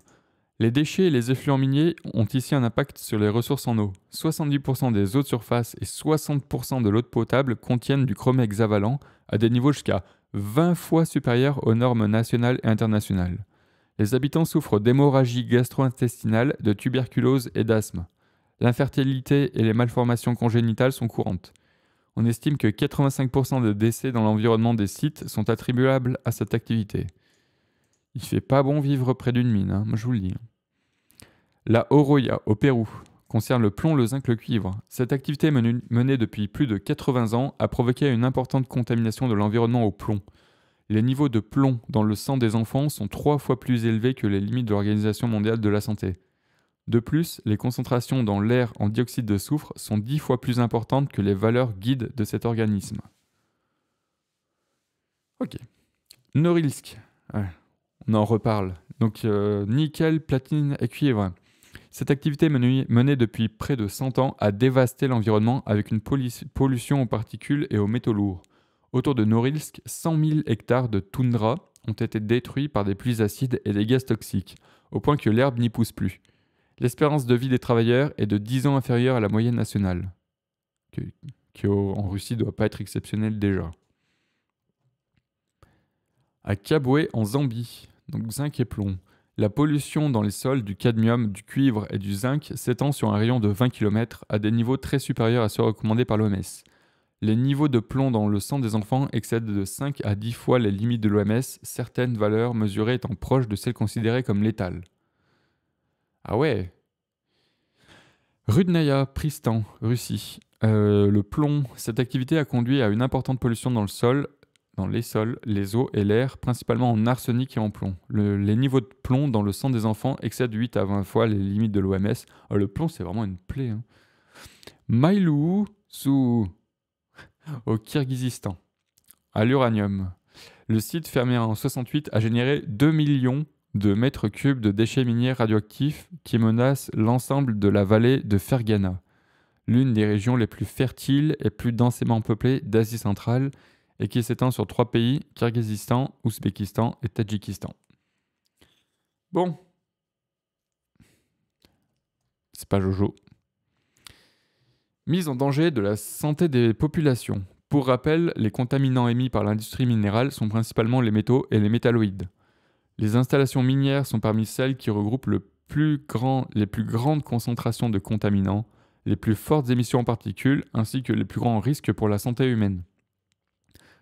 les déchets et les effluents miniers ont ici un impact sur les ressources en eau. 70% des eaux de surface et 60% de l'eau potable contiennent du chrome hexavalent à des niveaux jusqu'à 20 fois supérieure aux normes nationales et internationales. Les habitants souffrent d'hémorragie gastro-intestinale, de tuberculose et d'asthme. L'infertilité et les malformations congénitales sont courantes. On estime que 85% des décès dans l'environnement des sites sont attribuables à cette activité. Il fait pas bon vivre près d'une mine, hein, je vous le dis. Hein. La Oroya, au Pérou concerne le plomb, le zinc, le cuivre. Cette activité menée depuis plus de 80 ans a provoqué une importante contamination de l'environnement au plomb. Les niveaux de plomb dans le sang des enfants sont trois fois plus élevés que les limites de l'Organisation mondiale de la santé. De plus, les concentrations dans l'air en dioxyde de soufre sont dix fois plus importantes que les valeurs guides de cet organisme. Ok. Norilsk. on en reparle. Donc, euh, nickel, platine et cuivre. Cette activité menée depuis près de 100 ans a dévasté l'environnement avec une pollution aux particules et aux métaux lourds. Autour de Norilsk, 100 000 hectares de toundra ont été détruits par des pluies acides et des gaz toxiques, au point que l'herbe n'y pousse plus. L'espérance de vie des travailleurs est de 10 ans inférieure à la moyenne nationale, qui, en Russie doit pas être exceptionnelle déjà. À Kabwe, en Zambie, donc zinc et plomb, la pollution dans les sols du cadmium, du cuivre et du zinc s'étend sur un rayon de 20 km à des niveaux très supérieurs à ceux recommandés par l'OMS. Les niveaux de plomb dans le sang des enfants excèdent de 5 à 10 fois les limites de l'OMS, certaines valeurs mesurées étant proches de celles considérées comme létales. Ah ouais Rudnaya, Pristan, Russie. Euh, le plomb. Cette activité a conduit à une importante pollution dans le sol, dans les sols, les eaux et l'air, principalement en arsenic et en plomb. les niveaux de plomb dans le sang des enfants excèdent 8 à 20 fois les limites de l'OMS. Oh, le plomb, c'est vraiment une plaie. Hein. Mailou, sous... au Kirghizistan, à l'uranium. Le site, fermé en 68, a généré 2 millions de mètres cubes de déchets miniers radioactifs qui menacent l'ensemble de la vallée de Fergana, l'une des régions les plus fertiles et plus densément peuplées d'Asie centrale et qui s'étend sur trois pays, Kyrgyzstan, Ouzbékistan et Tadjikistan. Bon. C'est pas Jojo. Mise en danger de la santé des populations. Pour rappel, les contaminants émis par l'industrie minérale sont principalement les métaux et les métalloïdes. Les installations minières sont parmi celles qui regroupent les plus grandes concentrations de contaminants, les plus fortes émissions en particules, ainsi que les plus grands risques pour la santé humaine.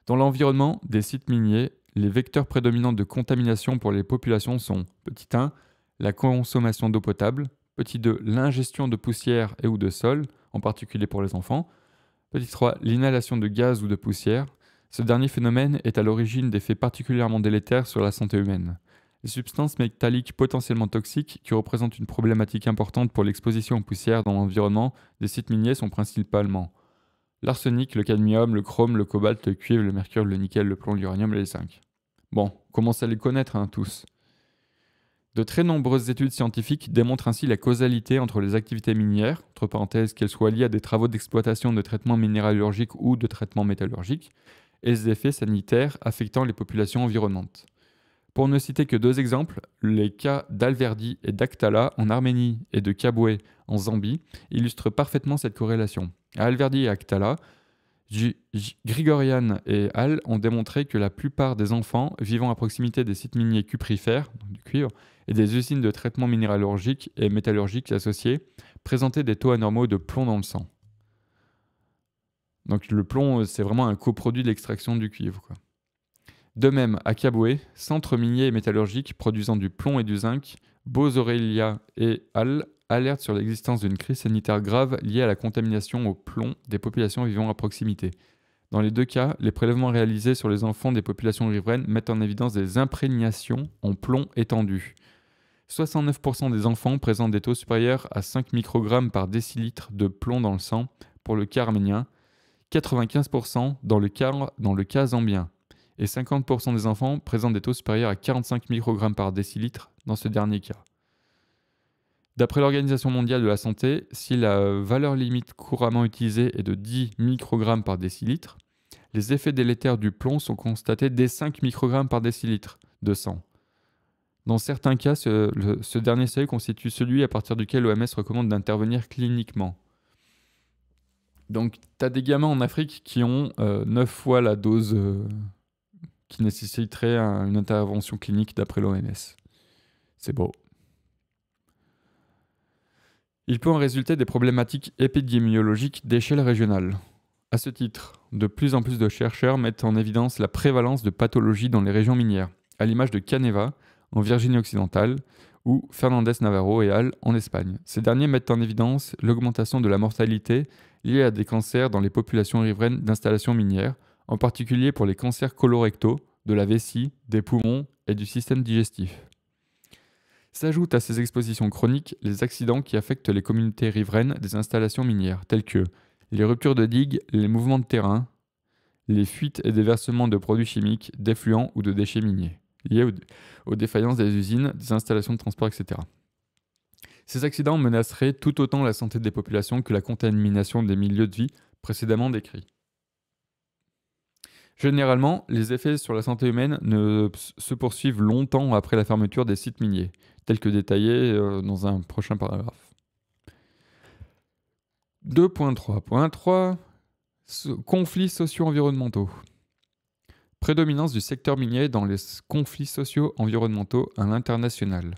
Dans l'environnement des sites miniers, les vecteurs prédominants de contamination pour les populations sont petit 1, la consommation d'eau potable, petit 2, l'ingestion de poussière et ou de sol, en particulier pour les enfants, petit 3, l'inhalation de gaz ou de poussière. Ce dernier phénomène est à l'origine d'effets particulièrement délétères sur la santé humaine. Les substances métalliques potentiellement toxiques, qui représentent une problématique importante pour l'exposition aux poussières dans l'environnement des sites miniers, sont principalement l'arsenic, le cadmium, le chrome, le cobalt, le cuivre, le mercure, le nickel, le plomb, l'uranium, et les zinc. Bon, commencez à les connaître hein, tous. De très nombreuses études scientifiques démontrent ainsi la causalité entre les activités minières, entre parenthèses qu'elles soient liées à des travaux d'exploitation de traitements minéralurgiques ou de traitements métallurgiques, et les effets sanitaires affectant les populations environnantes. Pour ne citer que deux exemples, les cas d'Alverdi et d'Aktala en Arménie et de Kabwe en Zambie illustrent parfaitement cette corrélation. À Alverdi et à Actala, Grigorian et Al ont démontré que la plupart des enfants vivant à proximité des sites miniers cuprifères, du cuivre, et des usines de traitement minéralurgique et métallurgique associées présentaient des taux anormaux de plomb dans le sang. Donc le plomb, c'est vraiment un coproduit de l'extraction du cuivre. De même, à Caboué, centre minier et métallurgique produisant du plomb et du zinc, Bozorelia et Al alerte sur l'existence d'une crise sanitaire grave liée à la contamination au plomb des populations vivant à proximité. Dans les deux cas, les prélèvements réalisés sur les enfants des populations riveraines mettent en évidence des imprégnations en plomb étendu. 69% des enfants présentent des taux supérieurs à 5 microgrammes par décilitre de plomb dans le sang pour le cas arménien, 95% dans le cas, dans le cas zambien, et 50% des enfants présentent des taux supérieurs à 45 microgrammes par décilitre dans ce dernier cas. D'après l'Organisation mondiale de la santé, si la valeur limite couramment utilisée est de 10 microgrammes par décilitre, les effets délétères du plomb sont constatés dès 5 microgrammes par décilitre de sang. Dans certains cas, ce, dernier seuil constitue celui à partir duquel l'OMS recommande d'intervenir cliniquement. Donc, tu as des gamins en Afrique qui ont 9 euh, fois la dose euh, qui nécessiterait une intervention clinique d'après l'OMS. C'est beau. Il peut en résulter des problématiques épidémiologiques d'échelle régionale. À ce titre, de plus en plus de chercheurs mettent en évidence la prévalence de pathologies dans les régions minières, à l'image de Caneva en Virginie-Occidentale ou Fernandez-Navarro et Al en Espagne. Ces derniers mettent en évidence l'augmentation de la mortalité liée à des cancers dans les populations riveraines d'installations minières, en particulier pour les cancers colorectaux, de la vessie, des poumons et du système digestif. S'ajoutent à ces expositions chroniques les accidents qui affectent les communautés riveraines des installations minières, tels que les ruptures de digues, les mouvements de terrain, les fuites et déversements de produits chimiques, d'effluents ou de déchets miniers, liés aux défaillances des usines, des installations de transport, etc. Ces accidents menaceraient tout autant la santé des populations que la contamination des milieux de vie précédemment décrits. Généralement, les effets sur la santé humaine ne se poursuivent longtemps après la fermeture des sites miniers. Quelques que euh, dans un prochain paragraphe. 2.3.3 Conflits socio-environnementaux. Prédominance du secteur minier dans les conflits socio-environnementaux à l'international.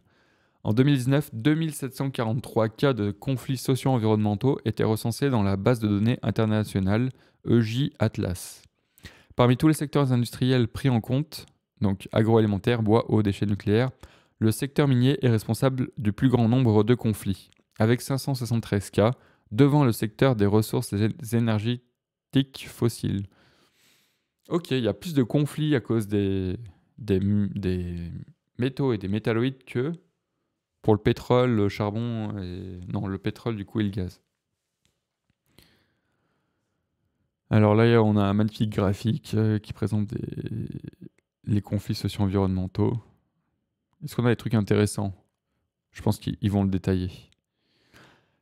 En 2019, 2743 cas de conflits socio-environnementaux étaient recensés dans la base de données internationale EJ Atlas. Parmi tous les secteurs industriels pris en compte, donc agroalimentaire, bois, eau, déchets nucléaires, le secteur minier est responsable du plus grand nombre de conflits, avec 573 cas, devant le secteur des ressources énergétiques fossiles. Ok, il y a plus de conflits à cause des, métaux et des métalloïdes que pour le pétrole, le charbon et... Non, le pétrole du coup et le gaz. Alors là, on a un magnifique graphique euh, qui présente les conflits socio-environnementaux. Est-ce qu'on a des trucs intéressants Je pense qu'ils vont le détailler.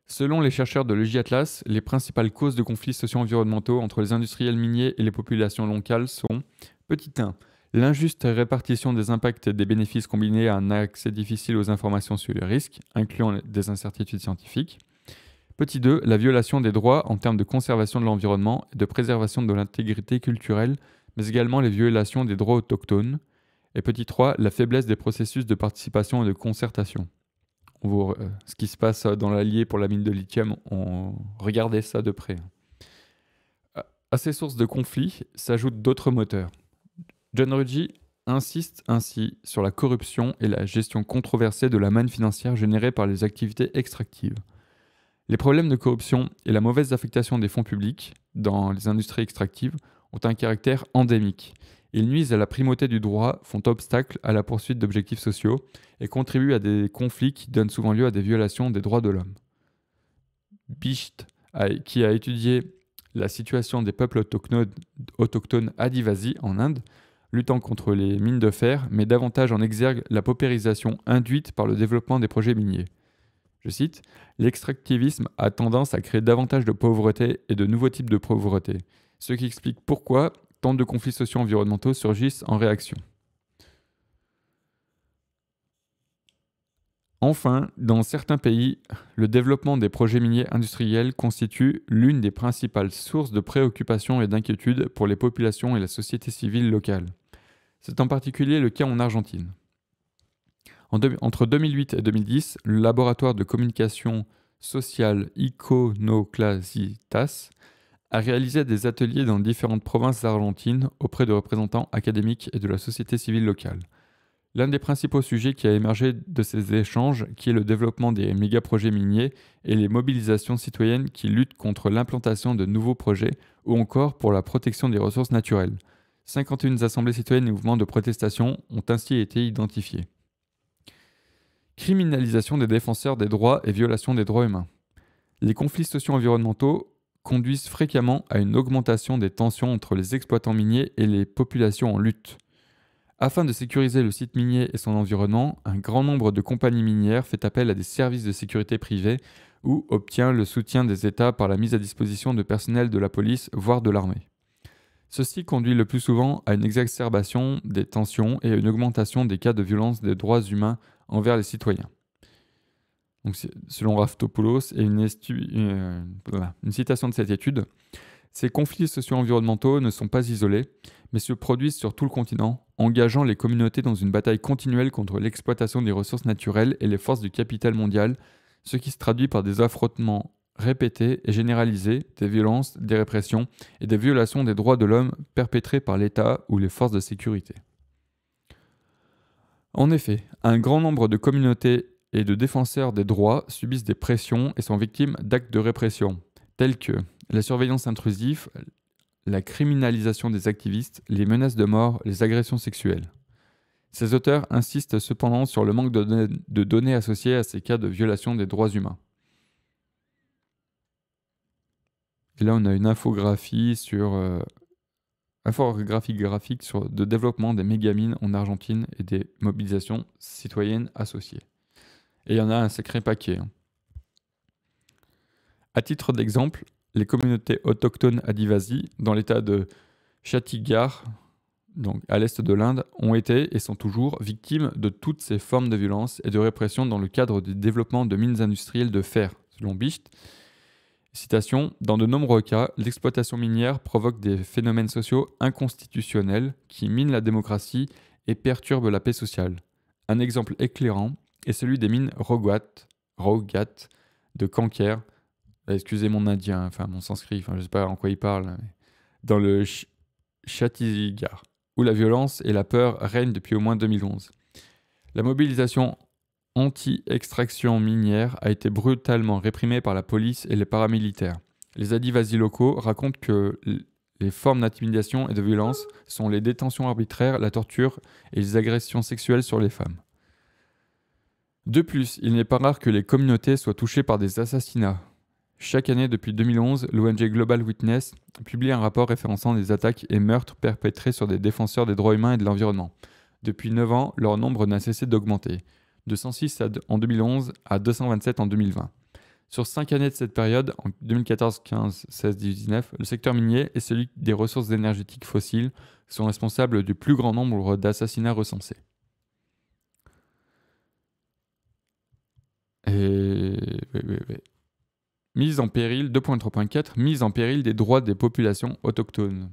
Selon les chercheurs de Logiatlas, Atlas, les principales causes de conflits socio-environnementaux entre les industriels miniers et les populations locales sont petit 1. L'injuste répartition des impacts et des bénéfices combinés à un accès difficile aux informations sur les risques, incluant des incertitudes scientifiques. Petit 2. La violation des droits en termes de conservation de l'environnement et de préservation de l'intégrité culturelle, mais également les violations des droits autochtones, et petit 3, la faiblesse des processus de participation et de concertation. Euh, ce qui se passe euh, dans l'Allier pour la mine de lithium, on regardait ça de près. À ces sources de conflits s'ajoutent d'autres moteurs. John Ruggie insiste ainsi sur la corruption et la gestion controversée de la manne financière générée par les activités extractives. Les problèmes de corruption et la mauvaise affectation des fonds publics dans les industries extractives ont un caractère endémique ils nuisent à la primauté du droit, font obstacle à la poursuite d'objectifs sociaux et contribuent à des conflits qui donnent souvent lieu à des violations des droits de l'homme. Bicht, qui a étudié la situation des peuples autochtones, autochtones Adivasi en Inde, luttant contre les mines de fer, met davantage en exergue la paupérisation induite par le développement des projets miniers. Je cite, L'extractivisme a tendance à créer davantage de pauvreté et de nouveaux types de pauvreté, ce qui explique pourquoi tant de conflits sociaux environnementaux surgissent en réaction. Enfin, dans certains pays, le développement des projets miniers industriels constitue l'une des principales sources de préoccupations et d'inquiétudes pour les populations et la société civile locale. C'est en particulier le cas en Argentine. entre 2008 et 2010, le laboratoire de communication sociale Iconoclasitas a réalisé des ateliers dans différentes provinces argentines auprès de représentants académiques et de la société civile locale. L'un des principaux sujets qui a émergé de ces échanges, qui est le développement des mégaprojets miniers et les mobilisations citoyennes qui luttent contre l'implantation de nouveaux projets ou encore pour la protection des ressources naturelles. 51 assemblées citoyennes et mouvements de protestation ont ainsi été identifiés. Criminalisation des défenseurs des droits et violation des droits humains. Les conflits socio-environnementaux conduisent fréquemment à une augmentation des tensions entre les exploitants miniers et les populations en lutte. Afin de sécuriser le site minier et son environnement, un grand nombre de compagnies minières fait appel à des services de sécurité privés ou obtient le soutien des États par la mise à disposition de personnel de la police, voire de l'armée. Ceci conduit le plus souvent à une exacerbation des tensions et à une augmentation des cas de violence des droits humains envers les citoyens selon Raftopoulos et une, euh, une citation de cette étude, ces conflits socio-environnementaux ne sont pas isolés, mais se produisent sur tout le continent, engageant les communautés dans une bataille continuelle contre l'exploitation des ressources naturelles et les forces du capital mondial, ce qui se traduit par des affrontements répétés et généralisés, des violences, des répressions et des violations des droits de l'homme perpétrées par l'État ou les forces de sécurité. En effet, un grand nombre de communautés et de défenseurs des droits subissent des pressions et sont victimes d'actes de répression, tels que la surveillance intrusive, la criminalisation des activistes, les menaces de mort, les agressions sexuelles. Ces auteurs insistent cependant sur le manque de, données associées à ces cas de violation des droits humains. Et là, on a une infographie sur le euh, graphique sur développement des mégamines en Argentine et des mobilisations citoyennes associées. Et il y en a un sacré paquet. Hein. À titre d'exemple, les communautés autochtones Adivasi, dans l'état de Chhattigarh, donc à l'est de l'Inde, ont été et sont toujours victimes de toutes ces formes de violence et de répression dans le cadre du développement de mines industrielles de fer, selon Bicht. Citation Dans de nombreux cas, l'exploitation minière provoque des phénomènes sociaux inconstitutionnels qui minent la démocratie et perturbent la paix sociale. Un exemple éclairant et celui des mines Rogwat, Rogat de Kanker. Euh, excusez mon indien, enfin mon sanskrit, enfin je sais pas en quoi il parle. dans le Chhattisgarh, où la violence et la peur règnent depuis au moins 2011. La mobilisation anti-extraction minière a été brutalement réprimée par la police et les paramilitaires. Les adivasi locaux racontent que les formes d'intimidation et de violence sont les détentions arbitraires, la torture et les agressions sexuelles sur les femmes. De plus, il n'est pas rare que les communautés soient touchées par des assassinats. Chaque année depuis 2011, l'ONG Global Witness publie un rapport référençant des attaques et meurtres perpétrés sur des défenseurs des droits humains et de l'environnement. Depuis 9 ans, leur nombre n'a cessé d'augmenter, de 106 en 2011 à 227 en 2020. Sur 5 années de cette période, en 2014, 15, 16, 19, le secteur minier et celui des ressources énergétiques fossiles sont responsables du plus grand nombre d'assassinats recensés. Euh, mise en péril, 2.3.4, mise en péril des droits des populations autochtones.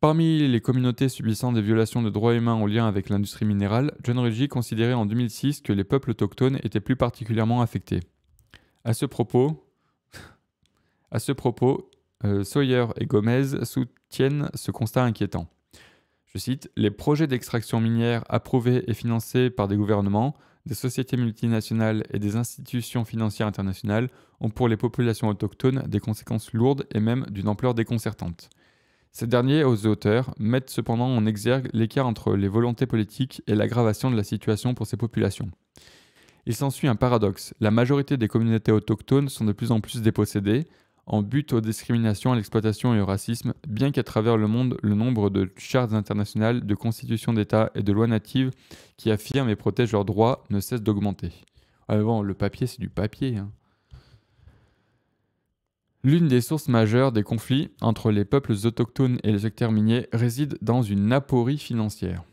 Parmi les communautés subissant des violations de droits humains en lien avec l'industrie minérale, John Reggie considérait en 2006 que les peuples autochtones étaient plus particulièrement affectés. À ce propos, euh, Sawyer et Gomez soutiennent ce constat inquiétant. Je cite Les projets d'extraction minière approuvés et financés par des gouvernements des sociétés multinationales et des institutions financières internationales ont pour les populations autochtones des conséquences lourdes et même d'une ampleur déconcertante. Ces derniers, aux auteurs, mettent cependant en exergue l'écart entre les volontés politiques et l'aggravation de la situation pour ces populations. Il s'ensuit un paradoxe. La majorité des communautés autochtones sont de plus en plus dépossédées, en but aux discriminations, à l'exploitation et au racisme, bien qu'à travers le monde, le nombre de chartes internationales, de constitutions d'État et de lois natives qui affirment et protègent leurs droits ne cesse d'augmenter. Ah bon, le papier, c'est du papier. Hein. L'une des sources majeures des conflits entre les peuples autochtones et les secteurs miniers réside dans une aporie financière.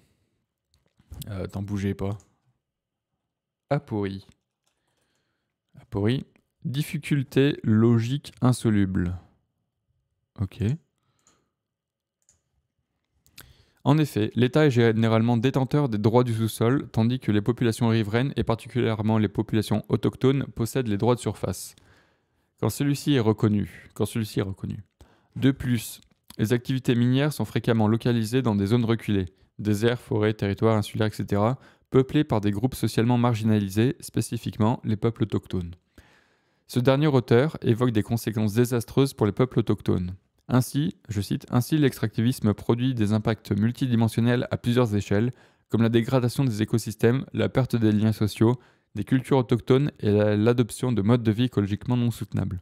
Euh, T'en bougez pas. Aporie. Aporie. Difficulté logique insoluble. Ok. En effet, l'État est généralement détenteur des droits du sous-sol, tandis que les populations riveraines, et particulièrement les populations autochtones, possèdent les droits de surface. Quand celui-ci est reconnu. Quand celui-ci est reconnu. De plus, les activités minières sont fréquemment localisées dans des zones reculées, déserts, forêts, territoires insulaires, etc., peuplées par des groupes socialement marginalisés, spécifiquement les peuples autochtones. Ce dernier auteur évoque des conséquences désastreuses pour les peuples autochtones. Ainsi, je cite, Ainsi l'extractivisme produit des impacts multidimensionnels à plusieurs échelles, comme la dégradation des écosystèmes, la perte des liens sociaux, des cultures autochtones et l'adoption de modes de vie écologiquement non soutenables.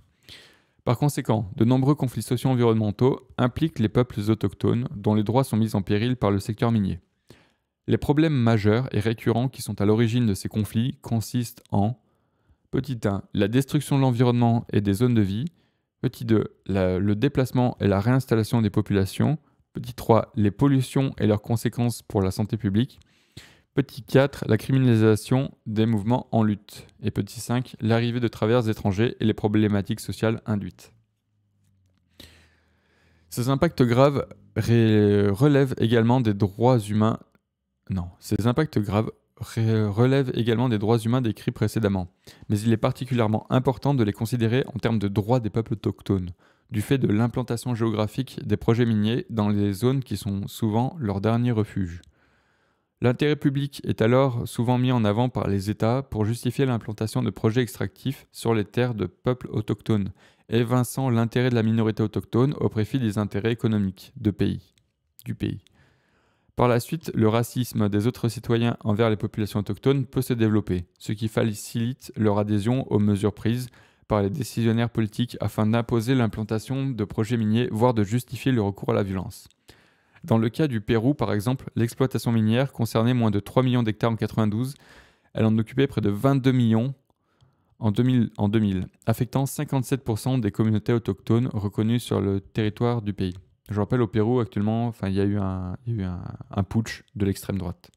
Par conséquent, de nombreux conflits sociaux environnementaux impliquent les peuples autochtones, dont les droits sont mis en péril par le secteur minier. Les problèmes majeurs et récurrents qui sont à l'origine de ces conflits consistent en Petit 1, la destruction de l'environnement et des zones de vie. Petit 2, le déplacement et la réinstallation des populations. Petit 3, les pollutions et leurs conséquences pour la santé publique. Petit 4, la criminalisation des mouvements en lutte. Et petit 5, l'arrivée de travers étrangers et les problématiques sociales induites. Ces impacts graves relèvent également des droits humains. Non, ces impacts graves relève également des droits humains décrits précédemment, mais il est particulièrement important de les considérer en termes de droits des peuples autochtones, du fait de l'implantation géographique des projets miniers dans les zones qui sont souvent leur dernier refuge. L'intérêt public est alors souvent mis en avant par les États pour justifier l'implantation de projets extractifs sur les terres de peuples autochtones, évinçant l'intérêt de la minorité autochtone au profit des intérêts économiques du pays. Par la suite, le racisme des autres citoyens envers les populations autochtones peut se développer, ce qui facilite leur adhésion aux mesures prises par les décisionnaires politiques afin d'imposer l'implantation de projets miniers, voire de justifier le recours à la violence. Dans le cas du Pérou, par exemple, l'exploitation minière concernait moins de 3 millions d'hectares en 92. Elle en occupait près de 22 millions en 2000, en 2000 affectant 57% des communautés autochtones reconnues sur le territoire du pays. Je rappelle, au Pérou, actuellement, il y a eu un, putsch de l'extrême droite.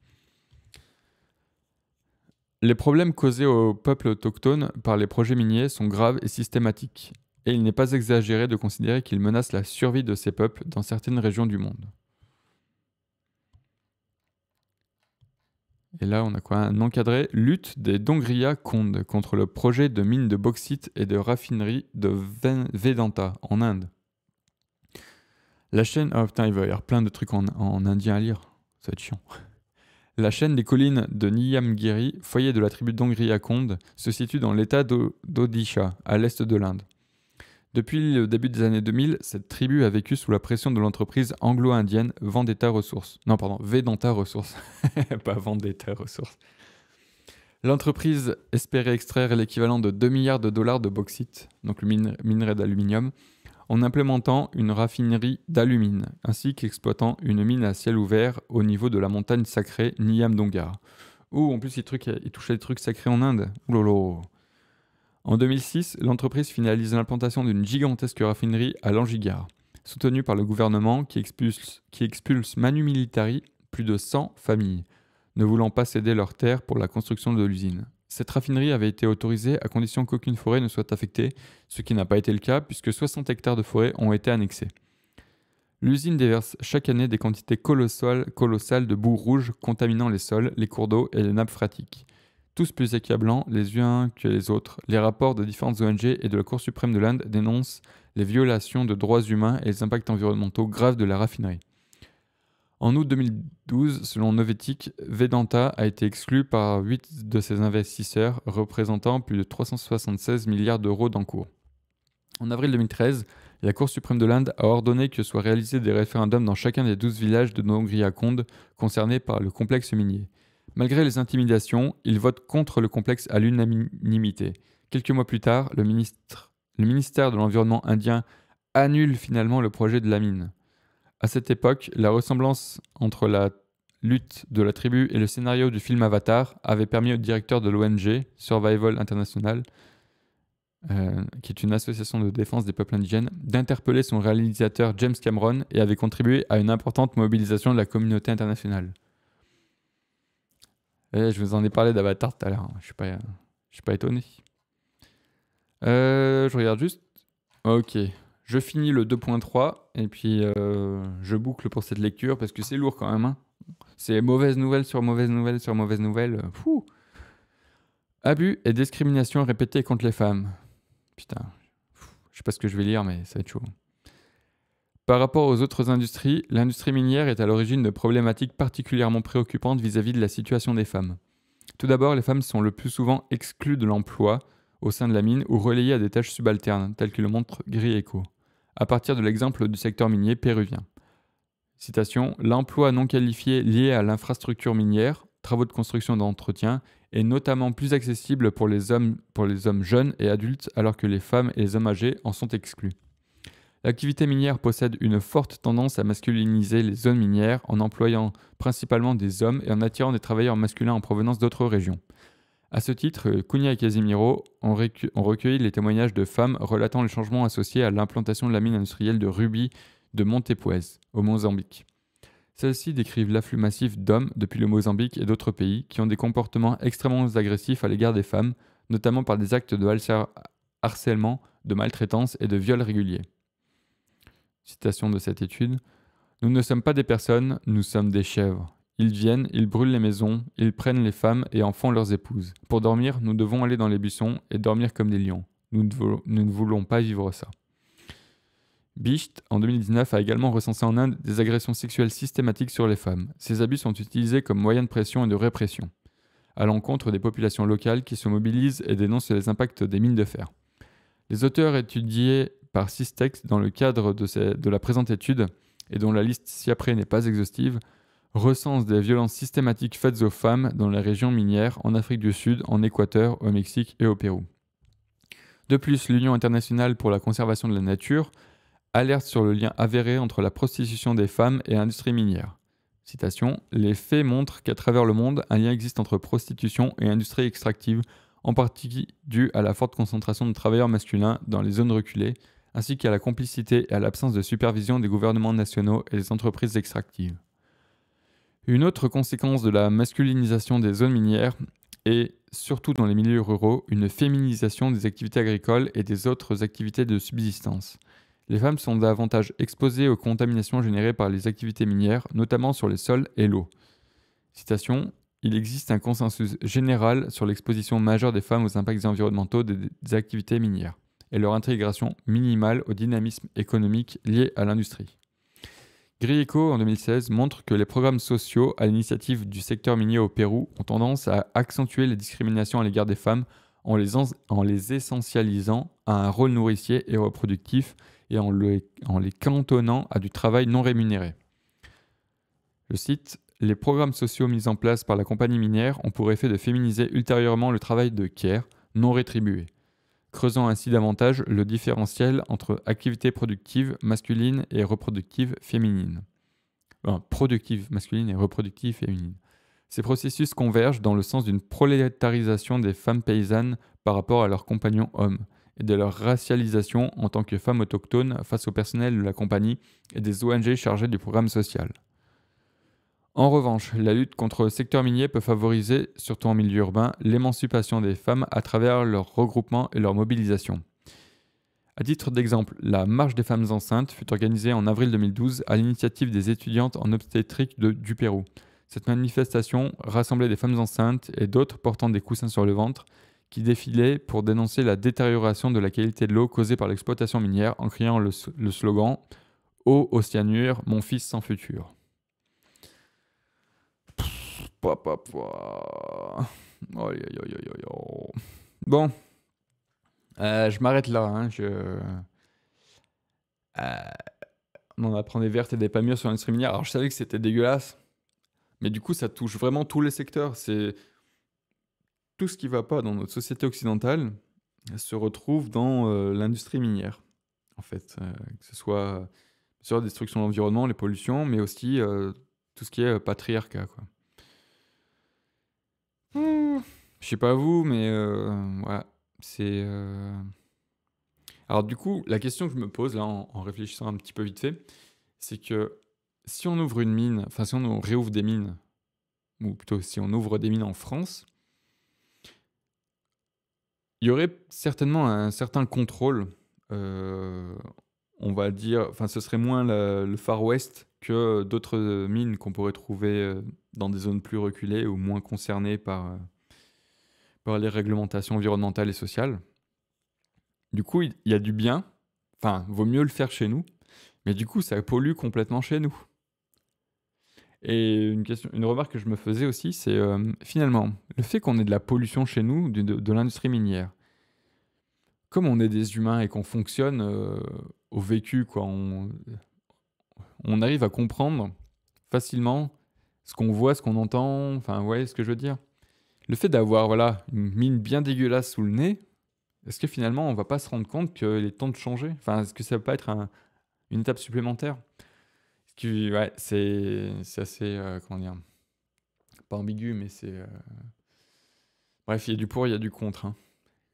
Les problèmes causés aux peuples autochtones par les projets miniers sont graves et systématiques, et il n'est pas exagéré de considérer qu'ils menacent la survie de ces peuples dans certaines régions du monde. Et là, on a quoi Un encadré lutte des Dongria Kond contre le projet de mine de bauxite et de raffinerie de Vedanta en Inde. La chaîne. Oh putain, il va y avoir plein de trucs en, indien à lire. Ça va être chiant. La chaîne des collines de Niyamgiri, foyer de la tribu Kond, se situe dans l'état d'Odisha, à l'est de l'Inde. Depuis le début des années 2000, cette tribu a vécu sous la pression de l'entreprise anglo-indienne Vendetta Resources. Non, pardon, Vedanta Resources. Pas Vendetta Resources. L'entreprise espérait extraire l'équivalent de 2 milliards de dollars de bauxite, donc le minerai d'aluminium, en implémentant une raffinerie d'alumine, ainsi qu'exploitant une mine à ciel ouvert au niveau de la montagne sacrée Dongar. Ouh, en plus, il, truc, touchait des trucs sacrés en Inde. En 2006, l'entreprise finalise l'implantation d'une gigantesque raffinerie à Langigar, soutenue par le gouvernement qui expulse, qui expulse Manu Militari plus de 100 familles, ne voulant pas céder leurs terres pour la construction de l'usine. Cette raffinerie avait été autorisée à condition qu'aucune forêt ne soit affectée, ce qui n'a pas été le cas puisque 60 hectares de forêt ont été annexés. L'usine déverse chaque année des quantités colossales, colossales de boue rouge contaminant les sols, les cours d'eau et les nappes phréatiques. Tous plus accablants les uns que les autres, les rapports de différentes ONG et de la Cour suprême de l'Inde dénoncent les violations de droits humains et les impacts environnementaux graves de la raffinerie. En août 2012, selon Novetic, Vedanta a été exclu par 8 de ses investisseurs, représentant plus de 376 milliards d'euros d'encours. En avril 2013, la Cour suprême de l'Inde a ordonné que soient réalisés des référendums dans chacun des 12 villages de Nongriakond concernés par le complexe minier. Malgré les intimidations, ils votent contre le complexe à l'unanimité. Quelques mois plus tard, le ministère de l'Environnement indien annule finalement le projet de la mine. À cette époque, la ressemblance entre la lutte de la tribu et le scénario du film Avatar avait permis au directeur de l'ONG, Survival International, euh, qui est une association de défense des peuples indigènes, d'interpeller son réalisateur James Cameron et avait contribué à une importante mobilisation de la communauté internationale. Eh, je vous en ai parlé d'Avatar tout à l'heure, hein. je ne suis, pas étonné. Euh, je regarde juste. Ok, je finis le 2.3 et puis euh, je boucle pour cette lecture parce que c'est lourd quand même. Hein. C'est mauvaise nouvelle sur mauvaise nouvelle sur mauvaise nouvelle. Euh, fou. Abus et discrimination répétée contre les femmes. Putain, je sais pas ce que je vais lire, mais ça va être chaud. Par rapport aux autres industries, l'industrie minière est à l'origine de problématiques particulièrement préoccupantes vis-à-vis de la situation des femmes. Tout d'abord, les femmes sont le plus souvent exclues de l'emploi au sein de la mine ou relayées à des tâches subalternes, telles que le montre Gris Echo à partir de l'exemple du secteur minier péruvien. Citation L'emploi non qualifié lié à l'infrastructure minière, travaux de construction d'entretien, est notamment plus accessible pour les hommes jeunes et adultes, alors que les femmes et les hommes âgés en sont exclus. L'activité minière possède une forte tendance à masculiniser les zones minières en employant principalement des hommes et en attirant des travailleurs masculins en provenance d'autres régions. À ce titre, Cunha et Casimiro ont, recueilli les témoignages de femmes relatant les changements associés à l'implantation de la mine industrielle de rubis de Montepuez, au Mozambique. Celles-ci décrivent l'afflux massif d'hommes depuis le Mozambique et d'autres pays qui ont des comportements extrêmement agressifs à l'égard des femmes, notamment par des actes de harcèlement, de maltraitance et de viol réguliers. Citation de cette étude. Nous ne sommes pas des personnes, nous sommes des chèvres. Ils viennent, ils brûlent les maisons, ils prennent les femmes et en font leurs épouses. Pour dormir, nous devons aller dans les buissons et dormir comme des lions. Nous ne, voulons, pas vivre ça. Bicht, en 2019, a également recensé en Inde des agressions sexuelles systématiques sur les femmes. Ces abus sont utilisés comme moyen de pression et de répression, à l'encontre des populations locales qui se mobilisent et dénoncent les impacts des mines de fer. Les auteurs étudiés par Sistex dans le cadre de la présente étude, et dont la liste ci après n'est pas exhaustive, recense des violences systématiques faites aux femmes dans les régions minières en Afrique du Sud, en Équateur, au Mexique et au Pérou. De plus, l'Union internationale pour la conservation de la nature alerte sur le lien avéré entre la prostitution des femmes et l'industrie minière. Citation Les faits montrent qu'à travers le monde, un lien existe entre prostitution et industrie extractive, en partie dû à la forte concentration de travailleurs masculins dans les zones reculées, ainsi qu'à la complicité et à l'absence de supervision des gouvernements nationaux et des entreprises extractives. Une autre conséquence de la masculinisation des zones minières est, surtout dans les milieux ruraux, une féminisation des activités agricoles et des autres activités de subsistance. Les femmes sont davantage exposées aux contaminations générées par les activités minières, notamment sur les sols et l'eau. Citation Il existe un consensus général sur l'exposition majeure des femmes aux impacts environnementaux des, activités minières et leur intégration minimale au dynamisme économique lié à l'industrie. Grieco en 2016 montre que les programmes sociaux à l'initiative du secteur minier au Pérou ont tendance à accentuer les discriminations à l'égard des femmes en les, en les, essentialisant à un rôle nourricier et reproductif et en, en les cantonnant à du travail non rémunéré. Je cite Les programmes sociaux mis en place par la compagnie minière ont pour effet de féminiser ultérieurement le travail de care non rétribué creusant ainsi davantage le différentiel entre activité productive masculine et reproductive féminine. productive masculine et reproductive Ces processus convergent dans le sens d'une prolétarisation des femmes paysannes par rapport à leurs compagnons hommes et de leur racialisation en tant que femmes autochtones face au personnel de la compagnie et des ONG chargées du programme social. En revanche, la lutte contre le secteur minier peut favoriser, surtout en milieu urbain, l'émancipation des femmes à travers leur regroupement et leur mobilisation. À titre d'exemple, la Marche des femmes enceintes fut organisée en avril 2012 à l'initiative des étudiantes en obstétrique de, du Pérou. Cette manifestation rassemblait des femmes enceintes et d'autres portant des coussins sur le ventre qui défilaient pour dénoncer la détérioration de la qualité de l'eau causée par l'exploitation minière en criant le, slogan Eau au mon fils sans futur. Bon. je m'arrête là. Hein. Je... Euh, on en apprend des vertes et des pas mûres sur l'industrie minière. Alors, je savais que c'était dégueulasse. Mais du coup, ça touche vraiment tous les secteurs. C'est tout ce qui va pas dans notre société occidentale se retrouve dans euh, l'industrie minière. En fait, euh, que ce soit sur la destruction de l'environnement, les pollutions, mais aussi tout ce qui est patriarcat. Quoi. Hmm. Je sais pas vous, mais euh, c'est. Euh, alors du coup, la question que je me pose là, en, réfléchissant un petit peu vite fait, c'est que si on ouvre une mine, enfin si on réouvre des mines, ou plutôt si on ouvre des mines en France, il y aurait certainement un certain contrôle, euh, on va dire, enfin ce serait moins le Far West que d'autres euh, mines qu'on pourrait trouver euh, dans des zones plus reculées ou moins concernées par, euh, les réglementations environnementales et sociales. Du coup, il y a du bien, enfin, vaut mieux le faire chez nous, mais du coup, ça pollue complètement chez nous. Et une, question, une remarque que je me faisais aussi, c'est finalement, le fait qu'on ait de la pollution chez nous, de, l'industrie minière, comme on est des humains et qu'on fonctionne au vécu, quoi, on, on arrive à comprendre facilement ce qu'on voit, ce qu'on entend. Enfin, vous voyez ce que je veux dire Le fait d'avoir voilà une mine bien dégueulasse sous le nez, est-ce que finalement on va pas se rendre compte qu'il est temps de changer Enfin, est-ce que ça peut pas être une étape supplémentaire c'est assez euh, comment dire Pas ambigu, mais c'est euh, bref, il y a du pour, il y a du contre. Hein.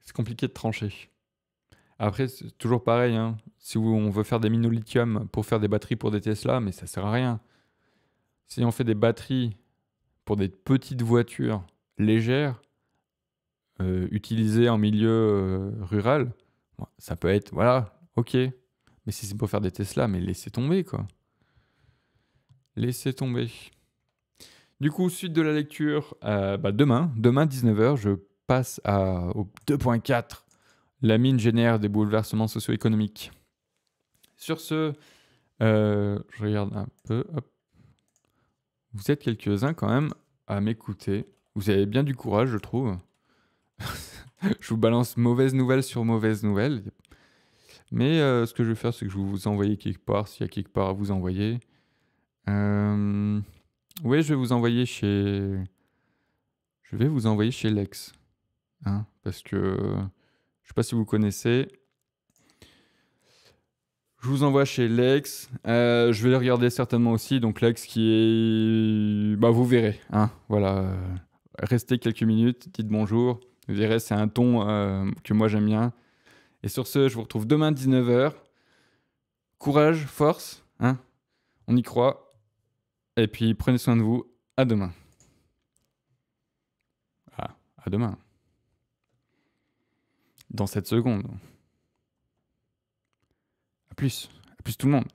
C'est compliqué de trancher. Après, c'est toujours pareil. Hein. Si on veut faire des minolithiums pour faire des batteries pour des Tesla, mais ça sert à rien. Si on fait des batteries pour des petites voitures légères, euh, utilisées en milieu euh, rural, ça peut être, voilà, ok. Mais si c'est pour faire des Tesla, mais laissez tomber, quoi. Laissez tomber. Du coup, suite de la lecture, euh, bah, demain, demain 19h, je passe à, au 2.4 la mine génère des bouleversements socio-économiques. Sur ce, euh, je regarde un peu. Vous êtes quelques-uns quand même à m'écouter. Vous avez bien du courage, je trouve. je vous balance mauvaise nouvelle sur mauvaise nouvelle. Mais euh, ce que je vais faire, c'est que je vais vous envoyer quelque part, s'il y a quelque part à vous envoyer. Euh, oui, je vais vous envoyer chez... Je vais vous envoyer chez Lex. Hein, parce que je ne sais pas si vous connaissez. Je vous envoie chez Lex. Euh, je vais le regarder certainement aussi. Donc Lex qui est... Bah, vous verrez. Hein. Voilà. Restez quelques minutes, dites bonjour. Vous verrez, c'est un ton euh, que moi j'aime bien. Et sur ce, je vous retrouve demain 19h. Courage, force. Hein. On y croit. Et puis prenez soin de vous. À demain. Ah, à demain dans cette seconde. A plus, à plus tout le monde.